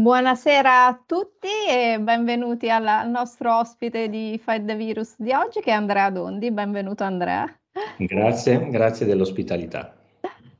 Buonasera a tutti e benvenuti alla, al nostro ospite di Fight the Virus di oggi che è Andrea Dondi. Benvenuto Andrea. Grazie, grazie dell'ospitalità.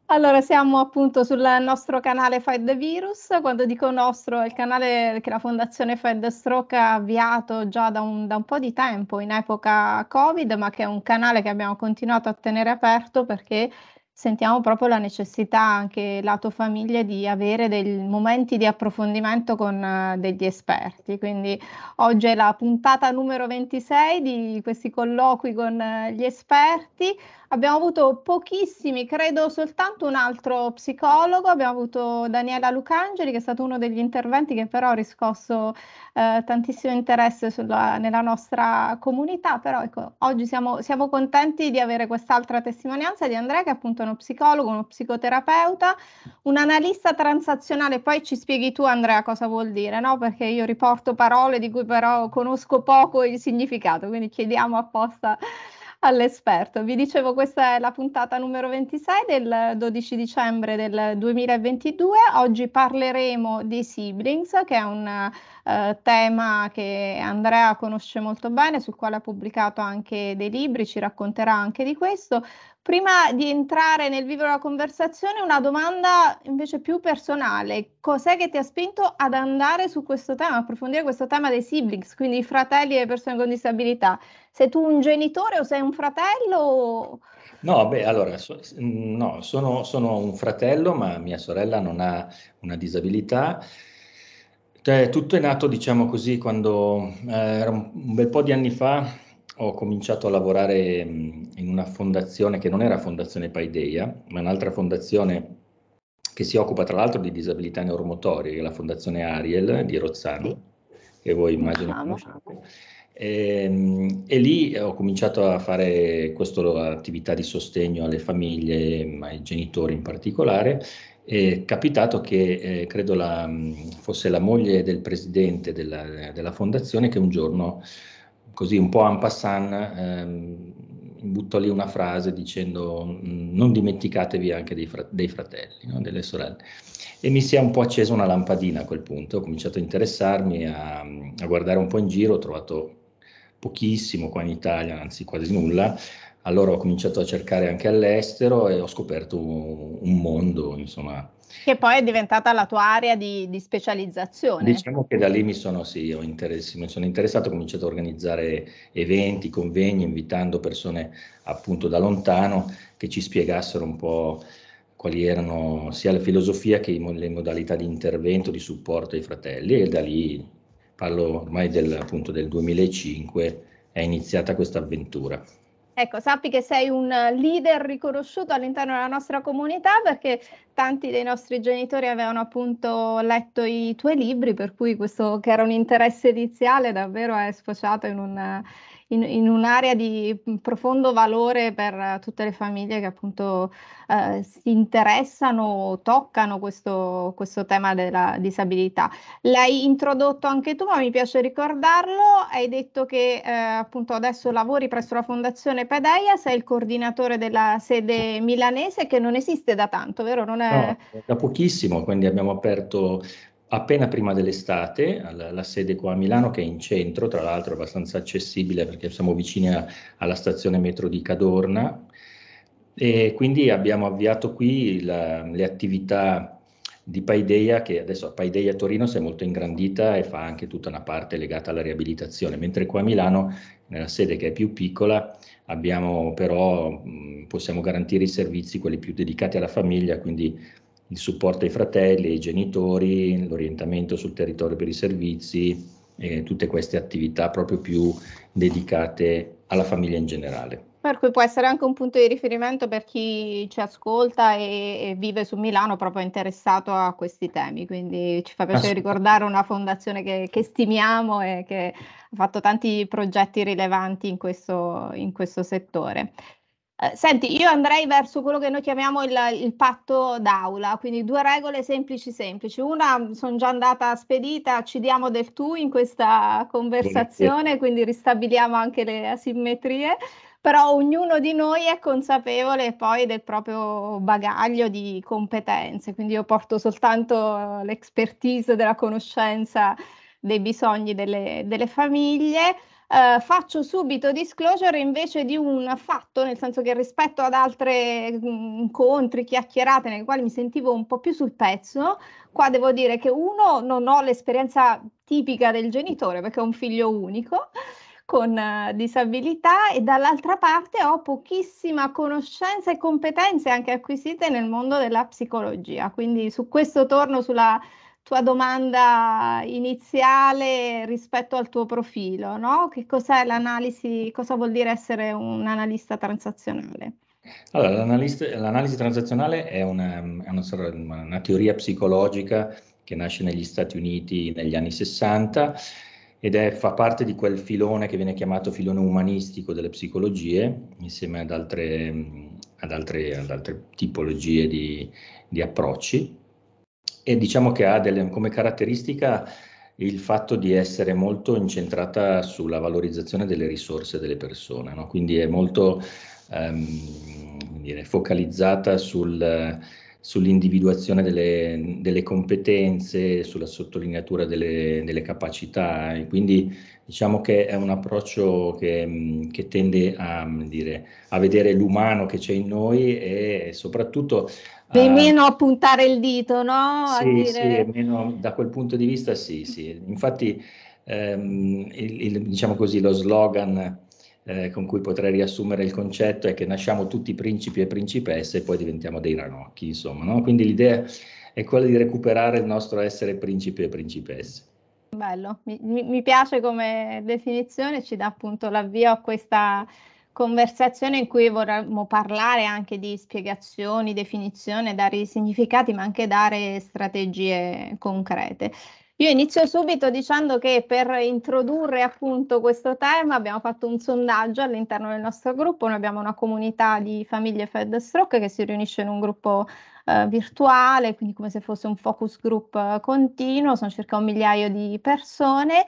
Allora, siamo appunto sul nostro canale Fight the Virus. Quando dico nostro, è il canale che la Fondazione Fight the Stroke ha avviato già da un, da un, po' di tempo, in epoca Covid, ma che è un canale che abbiamo continuato a tenere aperto perché sentiamo proprio la necessità anche lato famiglia di avere dei momenti di approfondimento con eh, degli esperti. Quindi oggi è la puntata numero 26 di questi colloqui con eh, gli esperti. Abbiamo avuto pochissimi, credo soltanto un altro psicologo, abbiamo avuto Daniela Lucangeli che è stato uno degli interventi che però ha riscosso eh, tantissimo interesse sulla, nella nostra comunità, però ecco, oggi siamo, siamo contenti di avere quest'altra testimonianza di Andrea che è appunto uno psicologo, uno psicoterapeuta, un analista transazionale, poi ci spieghi tu Andrea cosa vuol dire, no? perché io riporto parole di cui però conosco poco il significato, quindi chiediamo apposta all'esperto. Vi dicevo, questa è la puntata numero 26 del 12 dicembre del 2022. Oggi parleremo di Siblings, che è un eh, tema che Andrea conosce molto bene, sul quale ha pubblicato anche dei libri, ci racconterà anche di questo. Prima di entrare nel vivo della conversazione, una domanda invece più personale. Cos'è che ti ha spinto ad andare su questo tema, approfondire questo tema dei siblings, quindi i fratelli e le persone con disabilità? Sei tu un genitore o sei un fratello? No, beh, allora, so, no, sono, sono un fratello, ma mia sorella non ha una disabilità. Cioè, tutto è nato, diciamo così, quando eh, un bel po' di anni fa ho cominciato a lavorare mm, in una fondazione che non era Fondazione Paideia, ma un'altra fondazione che si occupa tra l'altro di disabilità neuromotorie, che è la Fondazione Ariel di Rozzano, che voi immagino ah, E, ehm, e, lì ho cominciato a fare questa attività di sostegno alle famiglie, ai genitori in particolare, è capitato che eh, credo la, mm, fosse la moglie del presidente della, della, fondazione che un giorno, così un po' en passant, ehm, buttò lì una frase dicendo mm, non dimenticatevi anche dei, fra dei fratelli, no? delle sorelle. E mi si è un po' accesa una lampadina a quel punto, ho cominciato a interessarmi, a, a guardare un po' in giro, ho trovato pochissimo qua in Italia, anzi quasi nulla, allora ho cominciato a cercare anche all'estero e ho scoperto un mondo, insomma. Che poi è diventata la tua area di, di specializzazione. Diciamo che da lì mi sono, sì, mi sono, interessato, ho cominciato a organizzare eventi, convegni, invitando persone appunto da lontano che ci spiegassero un po' quali erano sia la filosofia che le modalità di intervento, di supporto ai fratelli e da lì, parlo ormai del, appunto del 2005, è iniziata questa avventura. Ecco, sappi che sei un eh, leader riconosciuto all'interno della nostra comunità perché tanti dei nostri genitori avevano appunto letto i tuoi libri, per cui questo che era un interesse iniziale davvero è sfociato in un in, in un'area di mm, profondo valore per tutte le famiglie che appunto eh, si interessano, o toccano questo, questo tema della disabilità. L'hai introdotto anche tu, ma mi piace ricordarlo, hai detto che eh, appunto adesso lavori presso la Fondazione Pedeia, sei il coordinatore della sede milanese che non esiste da tanto, vero? Non è... No, da pochissimo, quindi abbiamo aperto appena prima dell'estate, alla, alla, sede qua a Milano che è in centro, tra l'altro è abbastanza accessibile perché siamo vicini a, alla stazione metro di Cadorna e quindi abbiamo avviato qui la, le attività di Paideia che adesso a Paideia Torino si è molto ingrandita e fa anche tutta una parte legata alla riabilitazione, mentre qua a Milano nella sede che è più piccola abbiamo però possiamo garantire i servizi quelli più dedicati alla famiglia, quindi il supporto ai fratelli, ai genitori, l'orientamento sul territorio per i servizi, eh, tutte queste attività proprio più dedicate alla famiglia in generale. Marco può essere anche un punto di riferimento per chi ci ascolta e, e vive su Milano proprio interessato a questi temi, quindi ci fa piacere ricordare una fondazione che, che, stimiamo e che ha fatto tanti progetti rilevanti in questo, in questo settore. Eh, senti, io andrei verso quello che noi chiamiamo il, il patto d'aula, quindi due regole semplici semplici. Una, mm, sono già andata spedita, ci diamo del tu in questa conversazione, Benissimo. quindi ristabiliamo anche le asimmetrie però ognuno di noi è consapevole poi del proprio bagaglio di competenze, quindi io porto soltanto eh, l'expertise della conoscenza dei bisogni delle, delle famiglie eh, faccio subito disclosure invece di un fatto, nel senso che rispetto ad altri mm, incontri, chiacchierate nei quali mi sentivo un po' più sul pezzo, qua devo dire che uno non ho l'esperienza tipica del genitore perché ho un figlio unico con uh, disabilità e dall'altra parte ho pochissima conoscenza e competenze anche acquisite nel mondo della psicologia. Quindi su questo torno sulla tua domanda iniziale rispetto al tuo profilo, no? Che cos'è l'analisi, cosa vuol dire essere un analista transazionale? Allora, l'analisi, transazionale è una, è una, una teoria psicologica che nasce negli Stati Uniti negli anni 60 ed è, fa parte di quel filone che viene chiamato filone umanistico delle psicologie, insieme ad altre, ad altre, ad altre tipologie di, di approcci e diciamo che ha delle, come caratteristica il fatto di essere molto incentrata sulla valorizzazione delle risorse delle persone, no? quindi è molto ehm, dire, focalizzata sul, sull'individuazione delle, delle, competenze, sulla sottolineatura delle, delle capacità e quindi diciamo che è un approccio che, che tende a, dire, a vedere l'umano che c'è in noi e soprattutto Beh, meno a puntare il dito, no? A sì, dire... sì, meno, da quel punto di vista sì, sì. Infatti, ehm, il, il, diciamo così, lo slogan eh, con cui potrei riassumere il concetto è che nasciamo tutti principi e principesse e poi diventiamo dei ranocchi, insomma, no? Quindi l'idea è quella di recuperare il nostro essere principi e principesse. Bello, mi, mi piace come definizione, ci dà appunto l'avvio a questa conversazione in cui vorremmo parlare anche di spiegazioni, definizione, dare i significati, ma anche dare strategie concrete. Io inizio subito dicendo che per introdurre appunto questo tema abbiamo fatto un sondaggio all'interno del nostro gruppo, noi abbiamo una comunità di famiglie Fed Stroke che si riunisce in un gruppo eh, virtuale, quindi come se fosse un focus group eh, continuo, sono circa un migliaio di persone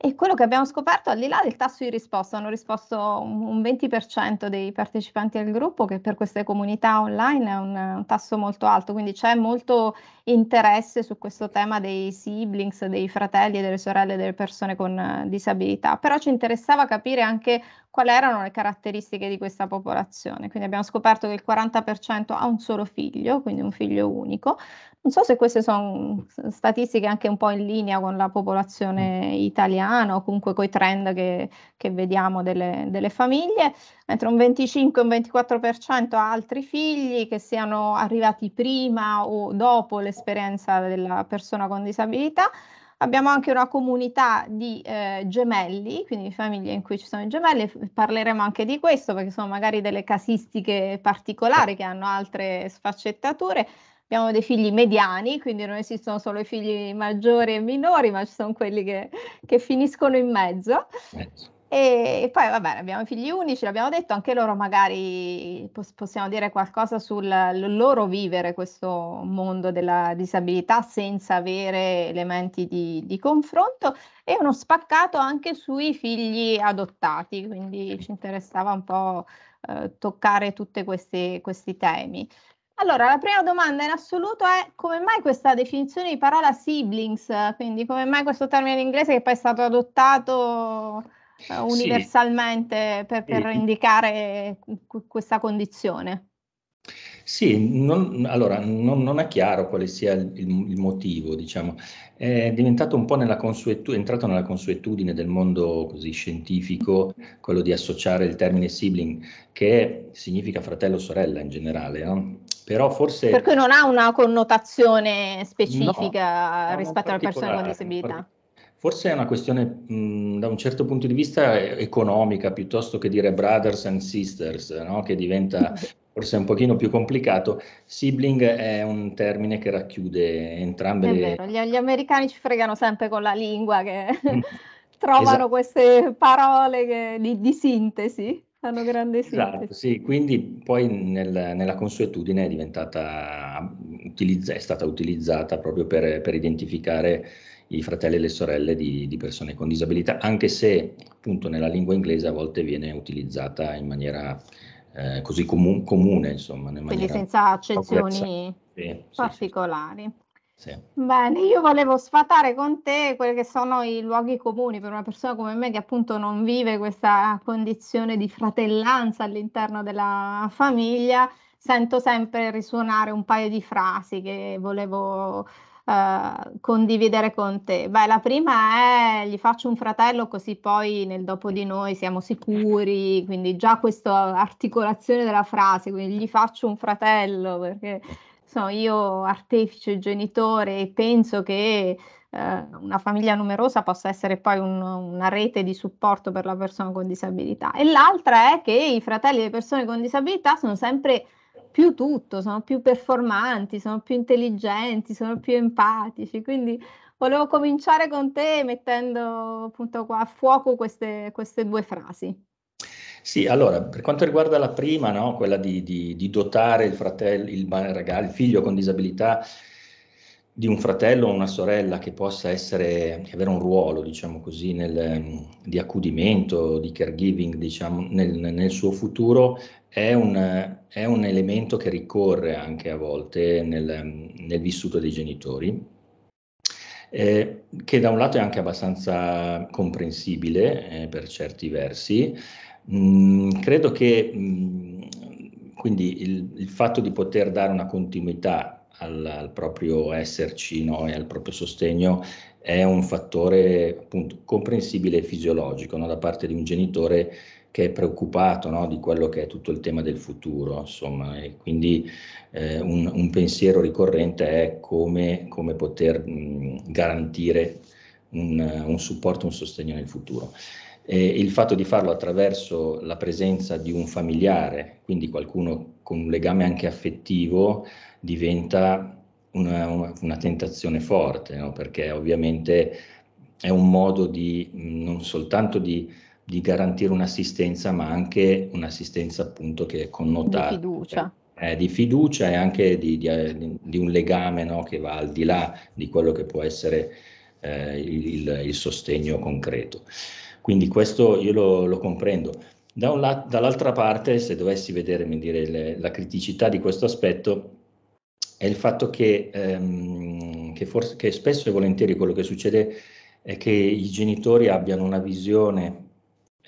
e quello che abbiamo scoperto, al di là del tasso di risposta, hanno risposto un 20% dei partecipanti al gruppo, che per queste comunità online è un, un tasso molto alto, quindi c'è molto interesse su questo tema dei siblings, dei fratelli e delle sorelle delle persone con eh, disabilità, però ci interessava capire anche quali erano le caratteristiche di questa popolazione. Quindi abbiamo scoperto che il 40% ha un solo figlio, quindi un figlio unico. Non so se queste sono statistiche anche un po' in linea con la popolazione mm. italiana o comunque con i trend che, che vediamo delle, delle famiglie mentre un 25 e un 24% ha altri figli che siano arrivati prima o dopo l'esperienza della persona con disabilità. Abbiamo anche una comunità di eh, gemelli, quindi famiglie in cui ci sono i gemelli, parleremo anche di questo perché sono magari delle casistiche particolari che hanno altre sfaccettature. Abbiamo dei figli mediani, quindi non esistono solo i figli maggiori e minori, ma ci sono quelli che, che finiscono in mezzo. mezzo. E poi, vabbè, abbiamo i figli unici, l'abbiamo detto, anche loro magari possiamo dire qualcosa sul loro vivere questo mondo della disabilità senza avere elementi di, di confronto e uno spaccato anche sui figli adottati, quindi ci interessava un po' eh, toccare tutti questi, questi temi. Allora, la prima domanda in assoluto è come mai questa definizione di parola siblings, quindi come mai questo termine in inglese che poi è stato adottato eh, universalmente sì. per, per e... indicare questa condizione? Sì, non, allora non, non, è chiaro quale sia il, il, motivo, diciamo. È diventato un po' nella consuetudine, è entrato nella consuetudine del mondo così scientifico, quello di associare il termine sibling, che significa fratello o sorella in generale, no? però forse... Per cui non ha una connotazione specifica no, rispetto alla persona con disabilità. Forse è una questione mh, da un certo punto di vista economica piuttosto che dire brothers and sisters, no? che diventa forse un pochino più complicato. Sibling è un termine che racchiude entrambe è le... Vero, gli, gli, americani ci fregano sempre con la lingua che mm. trovano esatto. queste parole che, di, di sintesi fanno grande esatto, sintesi. Esatto, sì, quindi poi nel, nella consuetudine è diventata, è stata utilizzata proprio per, per identificare i fratelli e le sorelle di, di, persone con disabilità, anche se appunto nella lingua inglese a volte viene utilizzata in maniera eh, così comu- comune, insomma. Quindi senza accezioni particolari. Sì, sì. Sì. Bene, io volevo sfatare con te quelli che sono i luoghi comuni per una persona come me che appunto non vive questa condizione di fratellanza all'interno della famiglia. Sento sempre risuonare un paio di frasi che volevo uh, condividere con te? Beh, la prima è gli faccio un fratello così poi nel dopo di noi siamo sicuri, quindi già questa articolazione della frase, quindi gli faccio un fratello perché insomma, io artefice, genitore e penso che eh, una famiglia numerosa possa essere poi un, una rete di supporto per la persona con disabilità e l'altra è che i fratelli delle persone con disabilità sono sempre più tutto, sono più performanti, sono più intelligenti, sono più empatici. Quindi volevo cominciare con te mettendo appunto a fuoco queste, queste due frasi. Sì, allora, per quanto riguarda la prima, no, quella di, di, di, dotare il fratello, il, ragazzo, il figlio con disabilità di un fratello o una sorella che possa essere, che avere un ruolo, diciamo così, nel, di accudimento, di caregiving, diciamo, nel, nel, suo futuro, è un, è un, elemento che ricorre anche a volte nel, nel vissuto dei genitori, eh, che da un lato è anche abbastanza comprensibile eh, per certi versi. Mm, credo che mm, quindi il, il, fatto di poter dare una continuità al, al proprio esserci no, e al proprio sostegno è un fattore appunto comprensibile e fisiologico no, da parte di un genitore che è preoccupato no, di quello che è tutto il tema del futuro, insomma, e quindi eh, un, un, pensiero ricorrente è come, come poter mh, garantire un, un supporto, un sostegno nel futuro. E il fatto di farlo attraverso la presenza di un familiare, quindi qualcuno con un legame anche affettivo, diventa una, una tentazione forte, no? perché ovviamente è un modo di non soltanto di di garantire un'assistenza, ma anche un'assistenza appunto che è connotata. Di fiducia. Eh, di fiducia e anche di, di, di un legame no, che va al di là di quello che può essere eh, il, il, sostegno concreto. Quindi questo io lo, lo comprendo. Da la, dall'altra parte, se dovessi vedere dire, le, la criticità di questo aspetto, è il fatto che, ehm, che, forse, che spesso e volentieri quello che succede è che i genitori abbiano una visione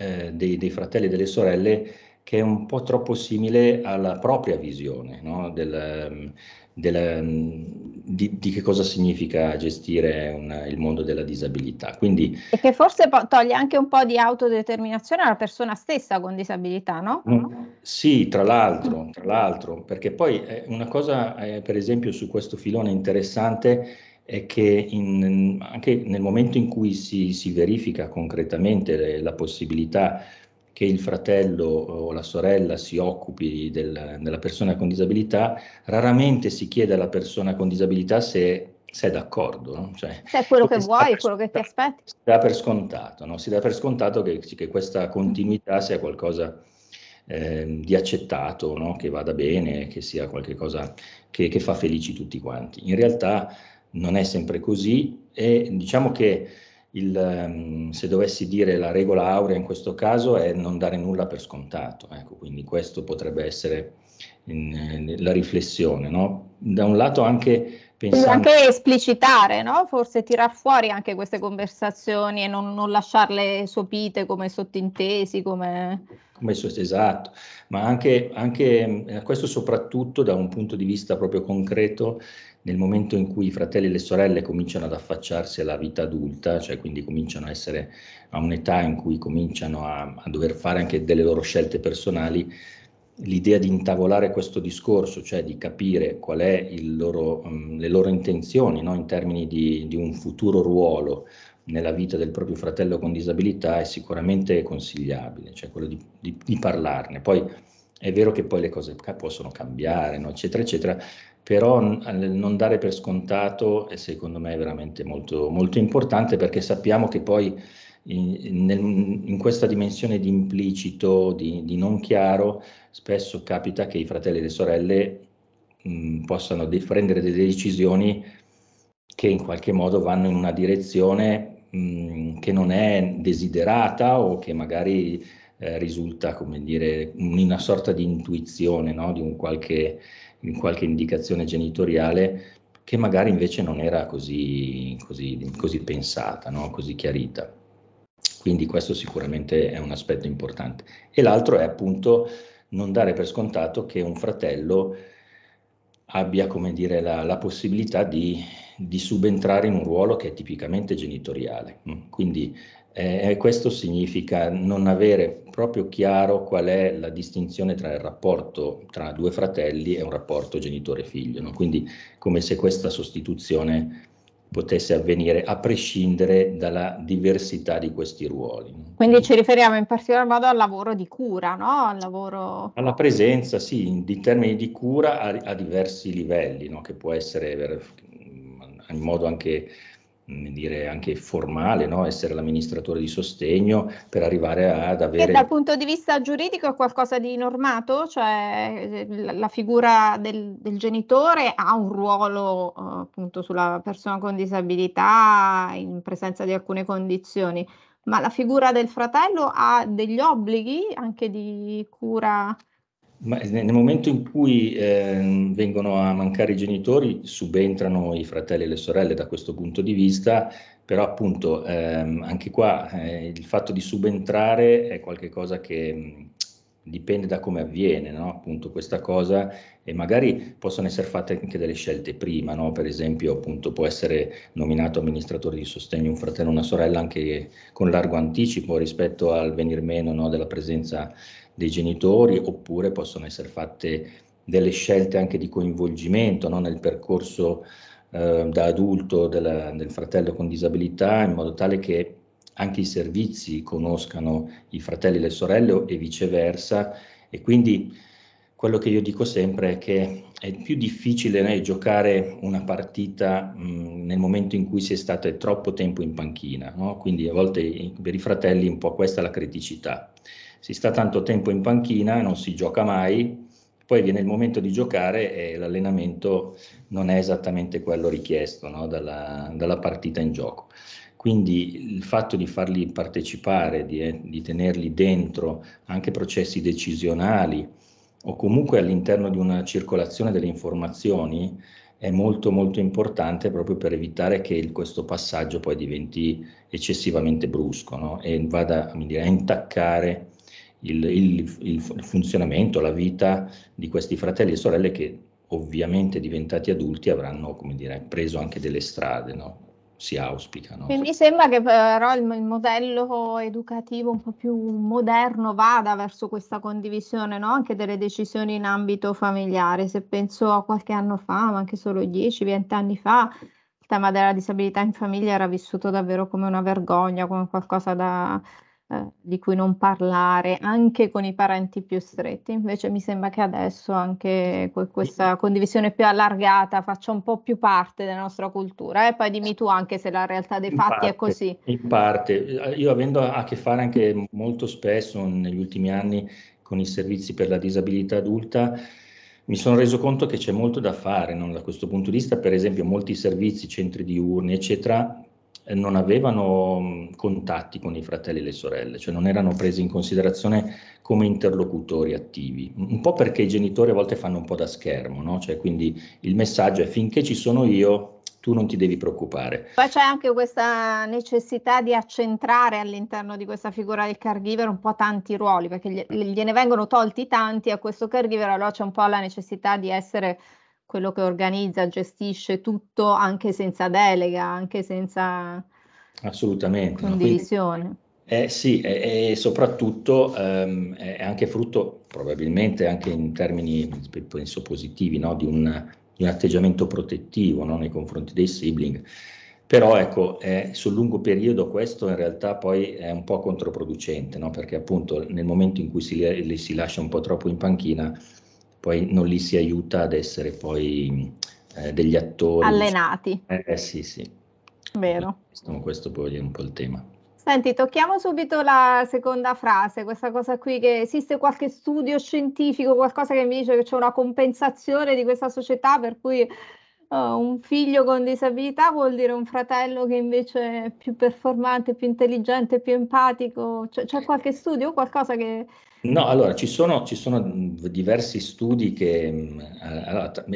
eh, dei, dei, fratelli e delle sorelle che è un po' troppo simile alla propria visione no? del, mm, della, mm, di, di, che cosa significa gestire una, il mondo della disabilità. Quindi, e che forse po- toglie anche un po' di autodeterminazione alla persona stessa con disabilità, no? Mm, sì, tra l'altro, tra l'altro, perché poi eh, una cosa, eh, per esempio, su questo filone interessante è è che in, anche nel momento in cui si, si verifica concretamente le, la possibilità che il fratello o la sorella si occupi del, della persona con disabilità, raramente si chiede alla persona con disabilità se, se è d'accordo. No? Cioè, se è quello che vuoi, quello che ti aspetti. Si dà per scontato, no? si dà per scontato che, che questa continuità sia qualcosa eh, di accettato, no? che vada bene, che sia qualcosa che, che fa felici tutti quanti. In realtà non è sempre così e diciamo che il, ehm, se dovessi dire la regola aurea in questo caso è non dare nulla per scontato, ecco, quindi questo potrebbe essere in, eh, la riflessione, no? Da un lato anche pensando... Anche esplicitare, no? Forse tirar fuori anche queste conversazioni e non, non lasciarle sopite come sottintesi, come... come esatto, ma anche, anche ehm, questo soprattutto da un punto di vista proprio concreto nel momento in cui i fratelli e le sorelle cominciano ad affacciarsi alla vita adulta, cioè quindi cominciano a essere a un'età in cui cominciano a, a dover fare anche delle loro scelte personali, l'idea di intavolare questo discorso, cioè di capire qual è loro, um, le loro intenzioni no? in termini di, di un futuro ruolo, nella vita del proprio fratello con disabilità è sicuramente consigliabile, cioè quello di, di, di parlarne. Poi è vero che poi le cose possono cambiare, no? eccetera, eccetera, però non dare per scontato è secondo me veramente molto, molto importante perché sappiamo che poi in, nel, in questa dimensione di implicito, di, di, non chiaro, spesso capita che i fratelli e le sorelle mh, possano de- prendere delle decisioni che in qualche modo vanno in una direzione che non è desiderata o che magari eh, risulta, come dire, una sorta di intuizione no? di un qualche in qualche indicazione genitoriale che magari invece non era così, così, così pensata, no? così chiarita. Quindi questo sicuramente è un aspetto importante. E l'altro è appunto non dare per scontato che un fratello abbia come dire, la, la possibilità di, di, subentrare in un ruolo che è tipicamente genitoriale. Mm? Quindi eh, questo significa non avere proprio chiaro qual è la distinzione tra il rapporto tra due fratelli e un rapporto genitore-figlio, no? quindi come se questa sostituzione potesse avvenire a prescindere dalla diversità di questi ruoli. Quindi ci riferiamo in particolar modo al lavoro di cura, no? al lavoro... Alla presenza, sì, in, termini di cura a, a diversi livelli, che può essere in modo anche dire, anche formale, no? essere l'amministratore di sostegno per arrivare ad avere... E dal punto di vista giuridico è qualcosa di normato? Cioè la figura del, del genitore ha un ruolo eh, appunto sulla persona con disabilità in presenza di alcune condizioni, ma la figura del fratello ha degli obblighi anche di cura? Ma nel momento in cui eh, vengono a mancare i genitori, subentrano i fratelli e le sorelle da questo punto di vista, però appunto ehm, anche qua eh, il fatto di subentrare è qualcosa che mh, dipende da come avviene, no? appunto questa cosa e magari possono essere fatte anche delle scelte prima, no? per esempio appunto può essere nominato amministratore di sostegno un fratello o una sorella anche con largo anticipo rispetto al venir meno no? della presenza dei genitori oppure possono essere fatte delle scelte anche di coinvolgimento no? nel percorso eh, da adulto della, del fratello con disabilità in modo tale che anche i servizi conoscano i fratelli e le sorelle e viceversa e quindi quello che io dico sempre è che è più difficile né, giocare una partita mh, nel momento in cui si è stato troppo tempo in panchina, no? quindi a volte per i fratelli un po' questa è la criticità si sta tanto tempo in panchina, non si gioca mai, poi viene il momento di giocare e l'allenamento non è esattamente quello richiesto no? dalla, dalla, partita in gioco. Quindi il fatto di farli partecipare, di, eh, di tenerli dentro anche processi decisionali o comunque all'interno di una circolazione delle informazioni è molto molto importante proprio per evitare che il, questo passaggio poi diventi eccessivamente brusco no? e vada a intaccare il, il, il, funzionamento, la vita di questi fratelli e sorelle che ovviamente diventati adulti avranno, come dire, preso anche delle strade, no? si auspicano. mi sembra che però il, il, modello educativo un po' più moderno vada verso questa condivisione no? anche delle decisioni in ambito familiare. Se penso a qualche anno fa, ma anche solo 10-20 anni fa, il tema della disabilità in famiglia era vissuto davvero come una vergogna, come qualcosa da, eh, di cui non parlare anche con i parenti più stretti. Invece mi sembra che adesso anche que- questa condivisione più allargata faccia un po' più parte della nostra cultura. E poi dimmi tu anche se la realtà dei in fatti parte, è così. In parte, io avendo a che fare anche molto spesso negli ultimi anni con i servizi per la disabilità adulta, mi sono reso conto che c'è molto da fare no? da questo punto di vista, per esempio molti servizi, centri diurni, eccetera, eh, non avevano mm, contatti con i fratelli e le sorelle, cioè non erano presi in considerazione come interlocutori attivi, un po' perché i genitori a volte fanno un po' da schermo, no? cioè, quindi il messaggio è finché ci sono io tu non ti devi preoccupare. Poi c'è anche questa necessità di accentrare all'interno di questa figura del caregiver un po' tanti ruoli, perché gliene vengono tolti tanti a questo caregiver, allora c'è un po' la necessità di essere quello che organizza, gestisce tutto anche senza delega, anche senza Assolutamente, condivisione. No? Quindi, eh, sì, e, e soprattutto ehm, è anche frutto, probabilmente anche in termini, penso, positivi, no? di, un, di, un, atteggiamento protettivo no? nei confronti dei sibling. Però ecco, eh, sul lungo periodo questo in realtà poi è un po' controproducente, perché appunto nel momento in cui si, li si lascia un po' troppo in panchina, poi non li si aiuta ad essere poi eh, degli attori. Allenati. Eh, sì, sì. Vero. Questo, questo poi è un po' il tema. Senti, tocchiamo subito la seconda frase, questa cosa qui che esiste qualche studio scientifico, qualcosa che mi dice che c'è una compensazione di questa società per cui uh, un figlio con disabilità vuol dire un fratello che invece è più performante, più intelligente, più empatico. c'è, c'è qualche studio, qualcosa che No, allora ci sono, ci sono diversi studi che,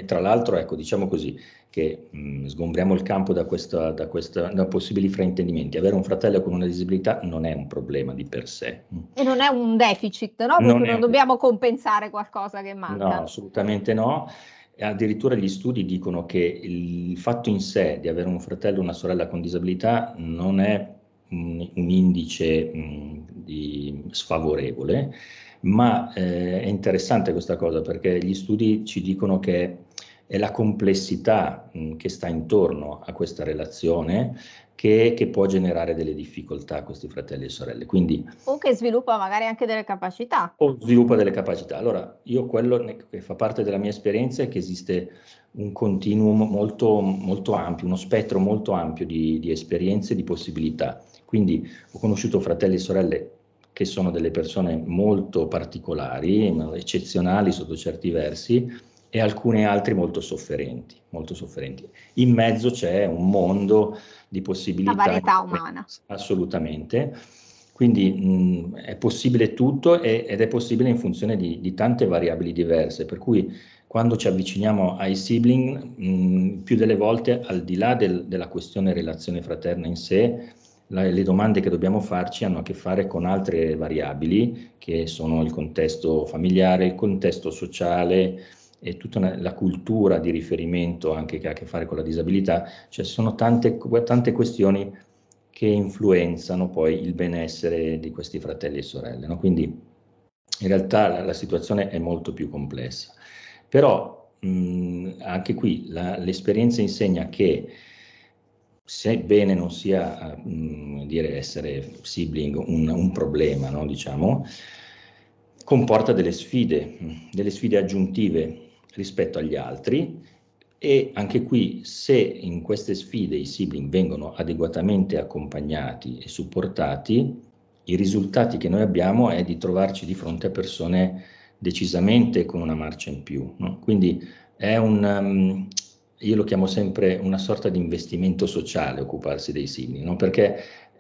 tra l'altro, ecco, diciamo così, che mh, sgombriamo il campo da, questa, da, questa, da, possibili fraintendimenti. Avere un fratello con una disabilità non è un problema di per sé. E non è un deficit, no? Perché non, non dobbiamo un... compensare qualcosa che manca. No, assolutamente no. Addirittura gli studi dicono che il fatto in sé di avere un fratello o una sorella con disabilità non è un indice mm, di, sfavorevole, ma eh, è interessante questa cosa perché gli studi ci dicono che è la complessità mh, mm, che sta intorno a questa relazione che, che, può generare delle difficoltà a questi fratelli e sorelle. Quindi, o che sviluppa magari anche delle capacità. O sviluppa delle capacità. Allora, io quello che fa parte della mia esperienza è che esiste un continuum molto, molto ampio, uno spettro molto ampio di, di esperienze e di possibilità quindi ho conosciuto fratelli e sorelle che sono delle persone molto particolari, eccezionali sotto certi versi, e alcune altre molto sofferenti, molto sofferenti. In mezzo c'è un mondo di possibilità. La varietà umana. Assolutamente. Quindi mh, è possibile tutto e, ed è possibile in funzione di, di, tante variabili diverse, per cui quando ci avviciniamo ai sibling, mh, più delle volte al di là del, della questione relazione fraterna in sé, la, le domande che dobbiamo farci hanno a che fare con altre variabili che sono il contesto familiare, il contesto sociale e tutta una, la cultura di riferimento anche che ha a che fare con la disabilità, cioè sono tante, tante questioni che influenzano poi il benessere di questi fratelli e sorelle. No? Quindi in realtà la, la situazione è molto più complessa. Però mh, anche qui l'esperienza insegna che sebbene non sia mh, mm, dire essere sibling un, un problema, no, diciamo, comporta delle sfide, delle sfide aggiuntive rispetto agli altri e anche qui se in queste sfide i sibling vengono adeguatamente accompagnati e supportati, i risultati che noi abbiamo è di trovarci di fronte a persone decisamente con una marcia in più. No? Quindi è un, um, io lo chiamo sempre una sorta di investimento sociale occuparsi dei simili, no? perché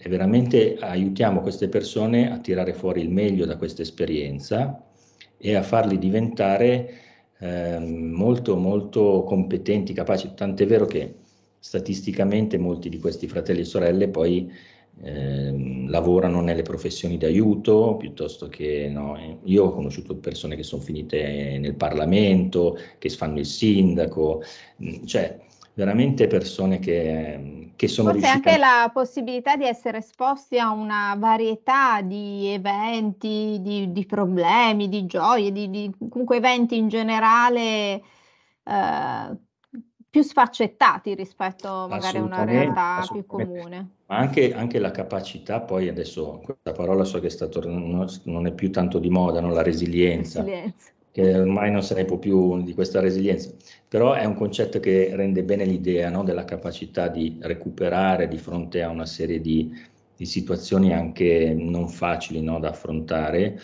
veramente aiutiamo queste persone a tirare fuori il meglio da questa esperienza e a farli diventare eh, molto molto competenti, capaci. Tant'è vero che statisticamente molti di questi fratelli e sorelle poi Ehm, lavorano nelle professioni d'aiuto, piuttosto che no, io ho conosciuto persone che sono finite nel Parlamento, che fanno il sindaco, mm, cioè veramente persone che, che sono Forse riuscite... anche la possibilità di essere esposti a una varietà di eventi, di, di problemi, di gioie, di, di, comunque eventi in generale eh, più sfaccettati rispetto magari a una realtà più comune. Ma anche, anche, la capacità, poi adesso questa parola so che sta tornando, non è più tanto di moda, non la resilienza. resilienza che ormai non se ne può più di questa resilienza, però è un concetto che rende bene l'idea no? della capacità di recuperare di fronte a una serie di, di situazioni anche non facili no? da affrontare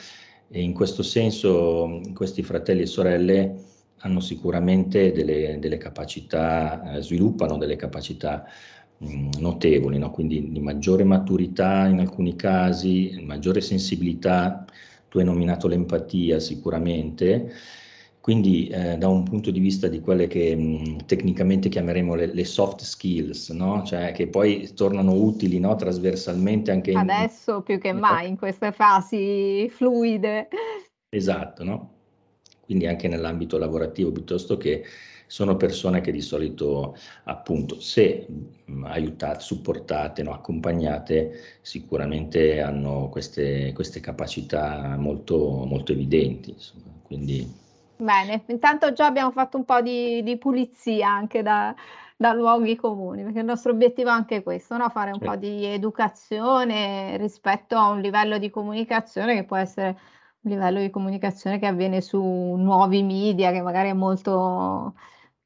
e in questo senso questi fratelli e sorelle hanno sicuramente delle, delle capacità, eh, sviluppano delle capacità mh, mm, notevoli, no? quindi di maggiore maturità in alcuni casi, maggiore sensibilità, tu hai nominato l'empatia sicuramente, quindi eh, da un punto di vista di quelle che mh, mm, tecnicamente chiameremo le, le soft skills, no? cioè, che poi tornano utili no? trasversalmente anche... Adesso in, più che mai in queste fasi fluide. Esatto, no? quindi anche nell'ambito lavorativo piuttosto che sono persone che di solito appunto se mh, aiutate, supportate, no, accompagnate sicuramente hanno queste, queste capacità molto, molto evidenti. Insomma. Quindi... Bene, intanto già abbiamo fatto un po' di, di pulizia anche da, da luoghi comuni, perché il nostro obiettivo è anche questo, no? fare un po' certo. di educazione rispetto a un livello di comunicazione che può essere un livello di comunicazione che avviene su nuovi media, che magari è molto,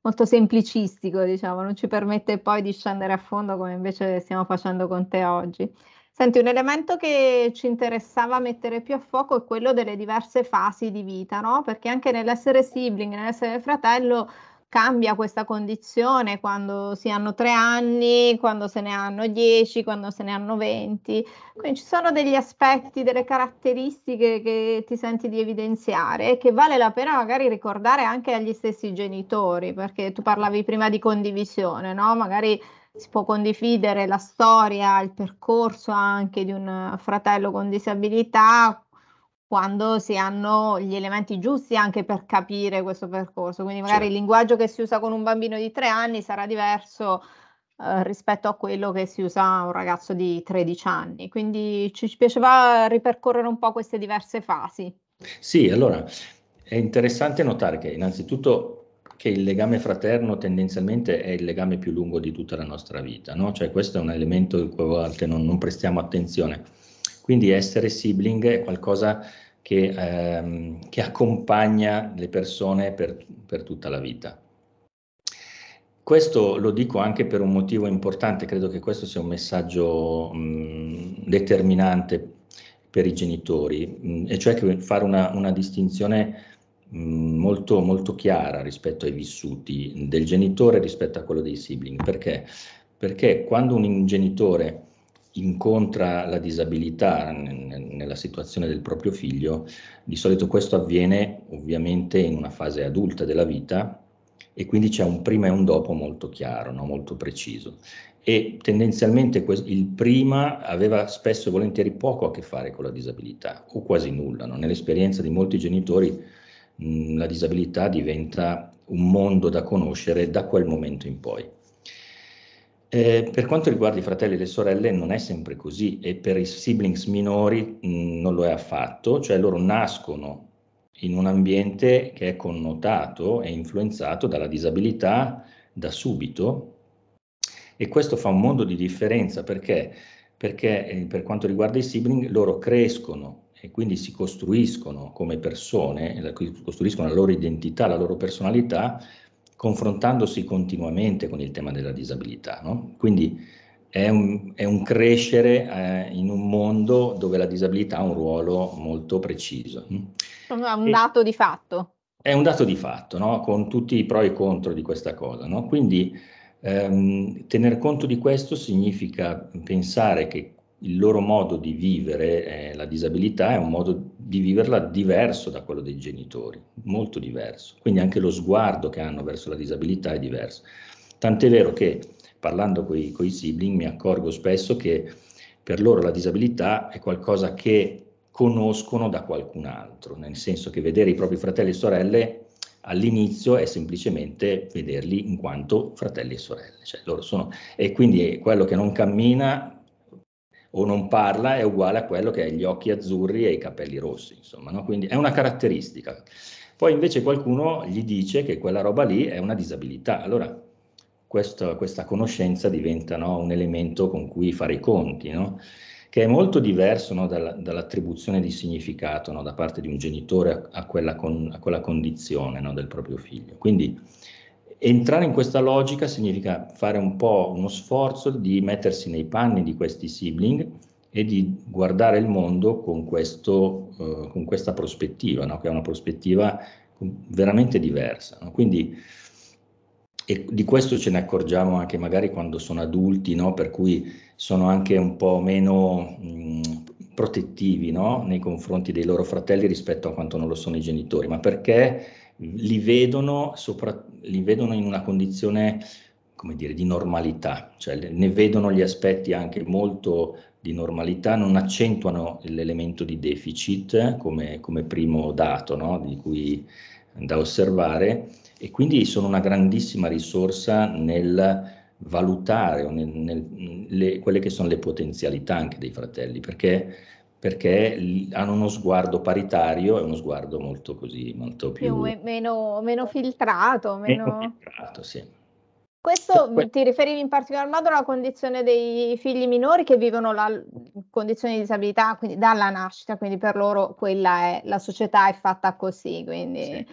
molto semplicistico, diciamo, non ci permette poi di scendere a fondo come invece stiamo facendo con te oggi. Senti, un elemento che ci interessava mettere più a fuoco è quello delle diverse fasi di vita, no? Perché anche nell'essere sibling, nell'essere fratello, cambia questa condizione quando si hanno tre anni, quando se ne hanno dieci, quando se ne hanno venti. Quindi ci sono degli aspetti, delle caratteristiche che ti senti di evidenziare e che vale la pena magari ricordare anche agli stessi genitori, perché tu parlavi prima di condivisione, no? Magari si può condividere la storia, il percorso anche di un fratello con disabilità quando si hanno gli elementi giusti anche per capire questo percorso. Quindi magari certo. il linguaggio che si usa con un bambino di tre anni sarà diverso eh, rispetto a quello che si usa a un ragazzo di 13 anni. Quindi ci piaceva ripercorrere un po' queste diverse fasi. Sì, allora è interessante notare che innanzitutto che il legame fraterno tendenzialmente è il legame più lungo di tutta la nostra vita, no? Cioè questo è un elemento a cui a volte non, non prestiamo attenzione. Quindi essere sibling è qualcosa che, ehm, che accompagna le persone per, per tutta la vita. Questo lo dico anche per un motivo importante, credo che questo sia un messaggio mh, determinante per i genitori, mh, e cioè che fare una, una distinzione Molto, molto, chiara rispetto ai vissuti del genitore rispetto a quello dei sibling. Perché? Perché quando un genitore incontra la disabilità nella situazione del proprio figlio, di solito questo avviene ovviamente in una fase adulta della vita e quindi c'è un prima e un dopo molto chiaro, no? molto preciso. E tendenzialmente il prima aveva spesso e volentieri poco a che fare con la disabilità, o quasi nulla. No? Nell'esperienza di molti genitori mh, la disabilità diventa un mondo da conoscere da quel momento in poi. Eh, per quanto riguarda i fratelli e le sorelle non è sempre così e per i siblings minori mh, mm, non lo è affatto, cioè loro nascono in un ambiente che è connotato e influenzato dalla disabilità da subito e questo fa un mondo di differenza perché, perché eh, per quanto riguarda i sibling loro crescono e quindi si costruiscono come persone, costruiscono la loro identità, la loro personalità confrontandosi continuamente con il tema della disabilità. No? Quindi è un, è un crescere eh, in un mondo dove la disabilità ha un ruolo molto preciso. Mm? È Un dato e, di fatto. È un dato di fatto, no? con tutti i pro e i contro di questa cosa. No? Quindi ehm, tener conto di questo significa pensare che il loro modo di vivere eh, la disabilità è un modo di viverla diverso da quello dei genitori, molto diverso. Quindi anche lo sguardo che hanno verso la disabilità è diverso. Tant'è vero che parlando con i sibling mi accorgo spesso che per loro la disabilità è qualcosa che conoscono da qualcun altro, nel senso che vedere i propri fratelli e sorelle all'inizio è semplicemente vederli in quanto fratelli e sorelle. Cioè sono, e quindi quello che non cammina o non parla è uguale a quello che ha gli occhi azzurri e i capelli rossi, insomma, no? quindi è una caratteristica. Poi invece qualcuno gli dice che quella roba lì è una disabilità, allora questo, questa conoscenza diventa no, un elemento con cui fare i conti, no? che è molto diverso no, dalla, dall'attribuzione di significato no, da parte di un genitore a, a, quella, con, a quella, condizione no, del proprio figlio. Quindi Entrare in questa logica significa fare un po' uno sforzo di mettersi nei panni di questi sibling e di guardare il mondo con, questo, eh, con questa prospettiva, no? che è una prospettiva veramente diversa. No? Quindi, e di questo ce ne accorgiamo anche magari quando sono adulti, no? per cui sono anche un po' meno mh, mm, protettivi no? nei confronti dei loro fratelli rispetto a quanto non lo sono i genitori, ma perché li vedono, sopra, li vedono in una condizione come dire, di normalità, cioè ne vedono gli aspetti anche molto di normalità, non accentuano l'elemento di deficit come, come primo dato no? di cui da osservare e quindi sono una grandissima risorsa nel valutare nel, nel, le, quelle che sono le potenzialità anche dei fratelli, perché perché hanno uno sguardo paritario e uno sguardo molto così, molto più... più meno, meno, filtrato. Meno, meno filtrato, sì. Questo ti riferivi in particolar modo alla condizione dei figli minori che vivono la condizione di disabilità quindi dalla nascita, quindi per loro quella è, la società è fatta così, quindi... Sì.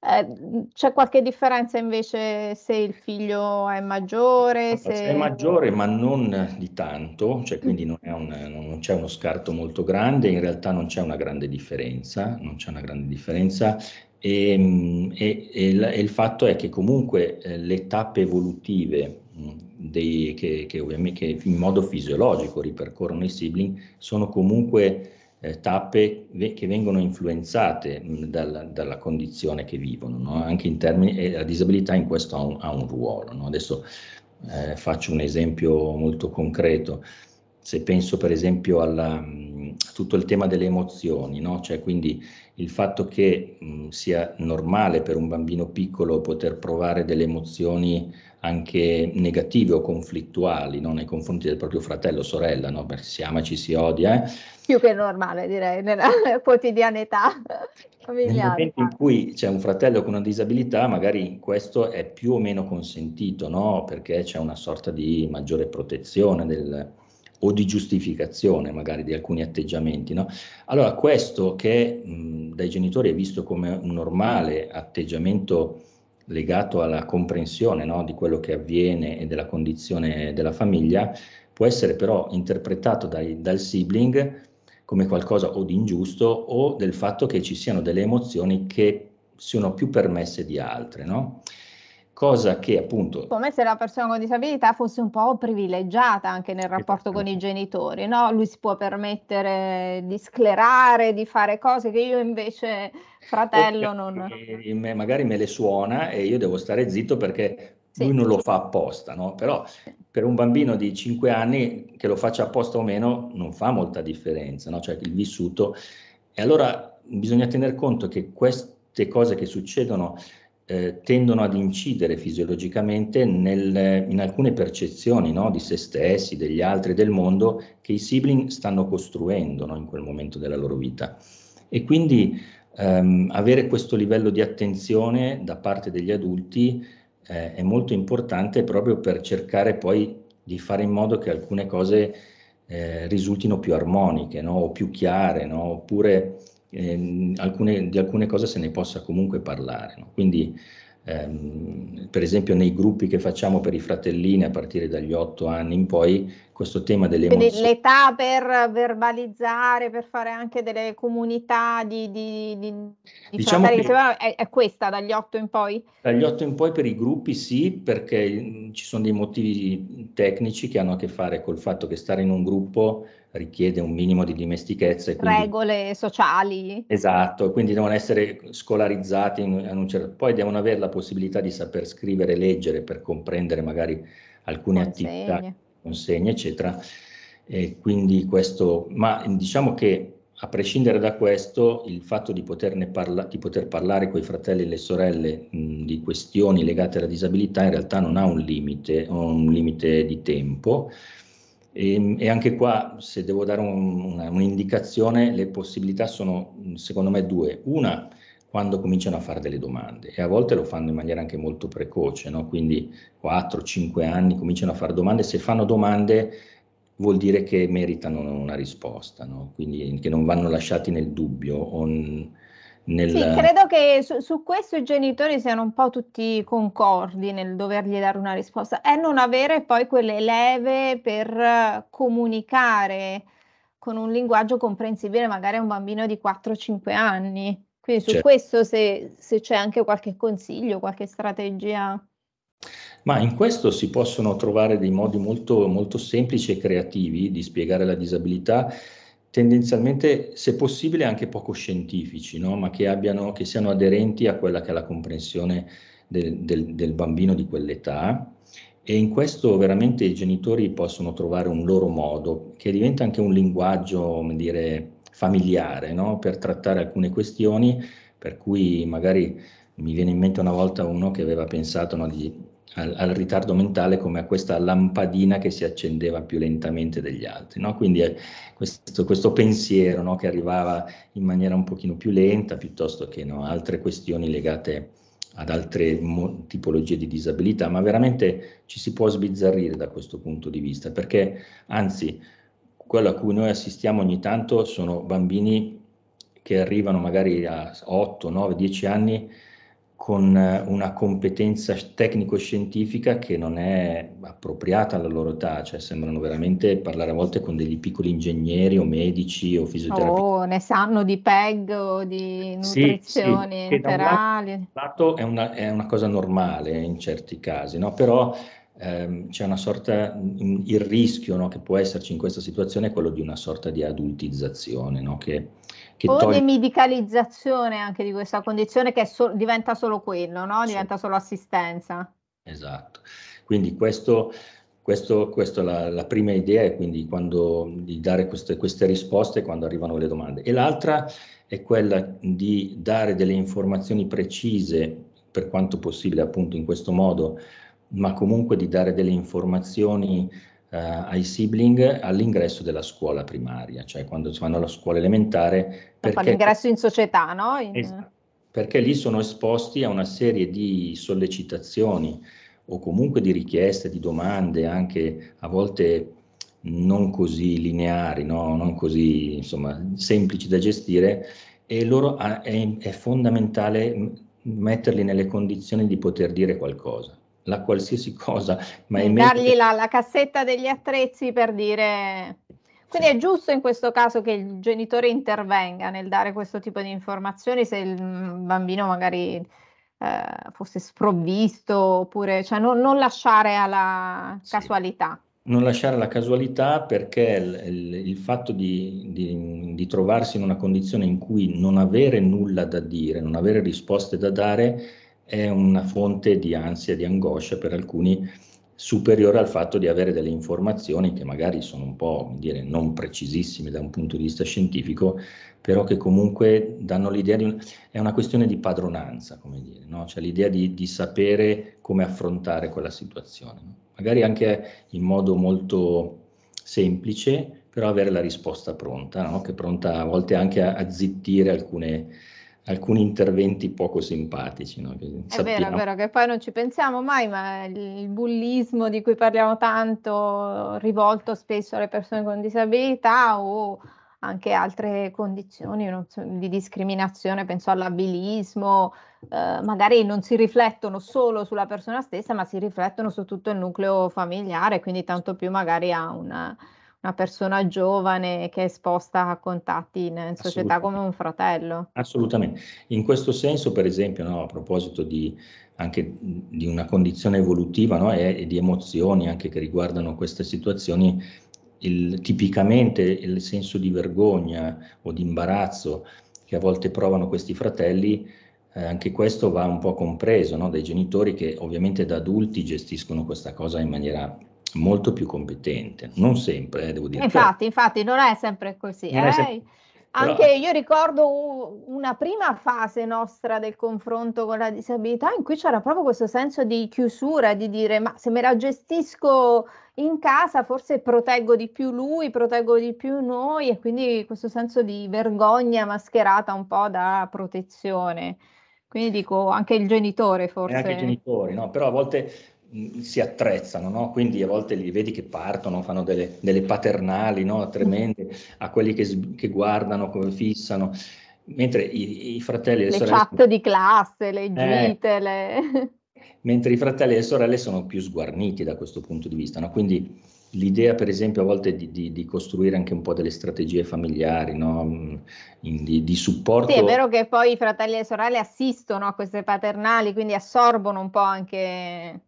Eh, c'è qualche differenza invece se il figlio è maggiore? Se... se è maggiore ma non di tanto, cioè mm. quindi non, un, non, c'è uno scarto molto grande, in realtà non c'è una grande differenza, non c'è una grande differenza e, e, e, il, e il, fatto è che comunque eh, le tappe evolutive dei, che, che, che in modo fisiologico ripercorrono i sibling sono comunque eh, tappe che vengono influenzate mh, dalla, dalla, condizione che vivono, no? anche in termini, e la disabilità in questo ha un, ha un ruolo. No? Adesso eh, faccio un esempio molto concreto, se penso per esempio alla, a tutto il tema delle emozioni, no? cioè quindi il fatto che mh, sia normale per un bambino piccolo poter provare delle emozioni anche negative o conflittuali no? nei confronti del proprio fratello o sorella, no? perché si ama, ci si odia. Eh. Più che normale direi, nella quotidianità familiare. Nel momento in cui c'è un fratello con una disabilità, magari questo è più o meno consentito, no? perché c'è una sorta di maggiore protezione del, o di giustificazione magari di alcuni atteggiamenti. No? Allora questo che mh, dai genitori è visto come un normale atteggiamento legato alla comprensione no, di quello che avviene e della condizione della famiglia, può essere però interpretato dai, dal sibling come qualcosa o di ingiusto o del fatto che ci siano delle emozioni che sono più permesse di altre. No? cosa che appunto... Come se la persona con disabilità fosse un po' privilegiata anche nel rapporto con i genitori, no? Lui si può permettere di sclerare, di fare cose che io invece, fratello, non... Me, magari me le suona e io devo stare zitto perché sì. lui non lo fa apposta, no? Però per un bambino di 5 anni, che lo faccia apposta o meno, non fa molta differenza, no? Cioè il vissuto... E allora bisogna tener conto che queste cose che succedono eh, tendono ad incidere fisiologicamente nel, in alcune percezioni no, di se stessi, degli altri, del mondo che i sibling stanno costruendo no, in quel momento della loro vita. E quindi ehm, avere questo livello di attenzione da parte degli adulti eh, è molto importante proprio per cercare poi di fare in modo che alcune cose eh, risultino più armoniche no? o più chiare, no? oppure eh, alcune, di alcune cose se ne possa comunque parlare. No? Quindi, ehm, per esempio, nei gruppi che facciamo per i fratellini a partire dagli otto anni in poi, questo tema delle emozioni. L'età per verbalizzare, per fare anche delle comunità di, di, di, di diciamo fratelli, è, è, questa dagli otto in poi? Dagli otto in poi per i gruppi sì, perché mm, ci sono dei motivi mm, tecnici che hanno a che fare col fatto che stare in un gruppo richiede un minimo di dimestichezza. Quindi... Regole sociali. Esatto, quindi devono essere scolarizzati, in, certo... poi devono avere la possibilità di saper scrivere e leggere per comprendere magari alcune consegne. attività, consegne, eccetera. E quindi questo, ma diciamo che a prescindere da questo, il fatto di, parla... di poter parlare con i fratelli e le sorelle mh, di questioni legate alla disabilità in realtà non ha un limite, un limite di tempo e, e, anche qua, se devo dare un, un'indicazione, le possibilità sono secondo me due. Una, quando cominciano a fare delle domande e a volte lo fanno in maniera anche molto precoce, no? quindi 4-5 anni cominciano a fare domande, se fanno domande vuol dire che meritano una risposta, no? quindi che non vanno lasciati nel dubbio. On, nel... Sì, credo che su, su, questo i genitori siano un po' tutti concordi nel dovergli dare una risposta e non avere poi quelle leve per eh, comunicare con un linguaggio comprensibile magari a un bambino di 4-5 anni. Quindi su certo. questo se, se c'è anche qualche consiglio, qualche strategia. Ma in questo si possono trovare dei modi molto, molto semplici e creativi di spiegare la disabilità tendenzialmente, se possibile, anche poco scientifici, no? ma che, abbiano, che, siano aderenti a quella che è la comprensione del, del, del bambino di quell'età. E in questo veramente i genitori possono trovare un loro modo, che diventa anche un linguaggio, come dire, familiare, no? per trattare alcune questioni, per cui magari mi viene in mente una volta uno che aveva pensato no, di al, al, ritardo mentale come a questa lampadina che si accendeva più lentamente degli altri. No? Quindi eh, questo, questo, pensiero no, che arrivava in maniera un pochino più lenta piuttosto che no, altre questioni legate ad altre tipologie di disabilità, ma veramente ci si può sbizzarrire da questo punto di vista, perché anzi quello a cui noi assistiamo ogni tanto sono bambini che arrivano magari a 8, 9, 10 anni con eh, una competenza tecnico-scientifica che non è appropriata alla loro età, cioè sembrano veramente parlare a volte con degli piccoli ingegneri o medici o fisioterapisti. Oh, ne sanno di PEG o di nutrizioni sì, sì. interale. lato è una, è una, cosa normale in certi casi, no? però ehm, c'è una sorta, mm, il rischio no, che può esserci in questa situazione è quello di una sorta di adultizzazione, no? che che o toglie... demedicalizzazione anche di questa condizione che so- diventa solo quello, no? diventa sì. solo assistenza. Esatto, quindi questo, questo, questa è la, la, prima idea, quindi quando, di dare queste, queste risposte quando arrivano le domande. E l'altra è quella di dare delle informazioni precise, per quanto possibile appunto in questo modo, ma comunque di dare delle informazioni eh, ai sibling all'ingresso della scuola primaria, cioè quando si vanno alla scuola elementare. Perché... L'ingresso in società, no? In... perché lì sono esposti a una serie di sollecitazioni o comunque di richieste, di domande, anche a volte non così lineari, no? non così insomma, semplici da gestire, e loro ah, è, è fondamentale metterli nelle condizioni di poter dire qualcosa la qualsiasi cosa. Ma e dargli mente... la, la, cassetta degli attrezzi per dire... Quindi sì. è giusto in questo caso che il genitore intervenga nel dare questo tipo di informazioni se il bambino magari eh, fosse sprovvisto oppure cioè, non, non lasciare alla sì. casualità non lasciare la casualità perché il, il, il fatto di, di, di, trovarsi in una condizione in cui non avere nulla da dire, non avere risposte da dare, è una fonte di ansia, di angoscia per alcuni superiore al fatto di avere delle informazioni che magari sono un po' dire, non precisissime da un punto di vista scientifico, però che comunque danno l'idea di... Un, è una questione di padronanza, come dire, no? cioè l'idea di, di, sapere come affrontare quella situazione, no? magari anche in modo molto semplice, però avere la risposta pronta, no? che è pronta a volte anche a, a zittire alcune alcuni interventi poco simpatici. No? È vero, è vero, che poi non ci pensiamo mai, ma il bullismo di cui parliamo tanto, rivolto spesso alle persone con disabilità o anche altre condizioni so, di discriminazione, penso all'abilismo, eh, magari non si riflettono solo sulla persona stessa, ma si riflettono su tutto il nucleo familiare, quindi tanto più magari ha una una persona giovane che è esposta a contatti in società come un fratello. Assolutamente. In questo senso, per esempio, no, a proposito di, anche di una condizione evolutiva no, e, e, di emozioni anche che riguardano queste situazioni, il, tipicamente il senso di vergogna o di imbarazzo che a volte provano questi fratelli, eh, anche questo va un po' compreso no, dai genitori che ovviamente da adulti gestiscono questa cosa in maniera molto più competente, non sempre, eh, devo dire. Infatti, infatti, non è sempre così. Eh? È sempre... Eh? Anche Però... io ricordo una prima fase nostra del confronto con la disabilità in cui c'era proprio questo senso di chiusura, di dire ma se me la gestisco in casa forse proteggo di più lui, proteggo di più noi e quindi questo senso di vergogna mascherata un po' da protezione. Quindi dico anche il genitore forse. E anche i genitori, no? Però a volte Mm, si attrezzano, no? quindi a volte li vedi che partono, fanno delle, delle paternali no? tremende a quelli che, che guardano, come fissano, mentre i, i fratelli e le, le sorelle... Le chat di classe, le eh. gite, eh, le... Mentre i fratelli e le sorelle sono più sguarniti da questo punto di vista, no? quindi l'idea per esempio a volte di, di, di, costruire anche un po' delle strategie familiari no? Mm, di, di, supporto. Sì, è vero che poi i fratelli e le sorelle assistono a queste paternali, quindi assorbono un po' anche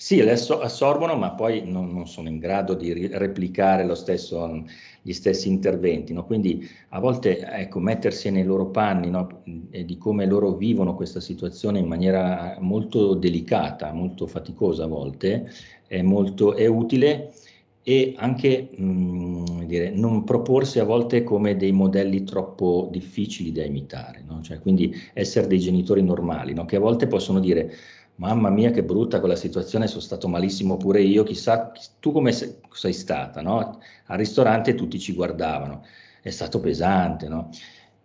sì, le assorbono, ma poi non, non sono in grado di replicare stesso, gli stessi interventi. No? Quindi a volte ecco, mettersi nei loro panni no? di come loro vivono questa situazione in maniera molto delicata, molto faticosa a volte, è, molto, è utile e anche mh, mm, dire, non proporsi a volte come dei modelli troppo difficili da imitare, no? cioè, quindi essere dei genitori normali, no? che a volte possono dire mamma mia che brutta quella situazione, sono stato malissimo pure io, chissà tu come sei, sei stata, no? Al ristorante tutti ci guardavano, è stato pesante, no?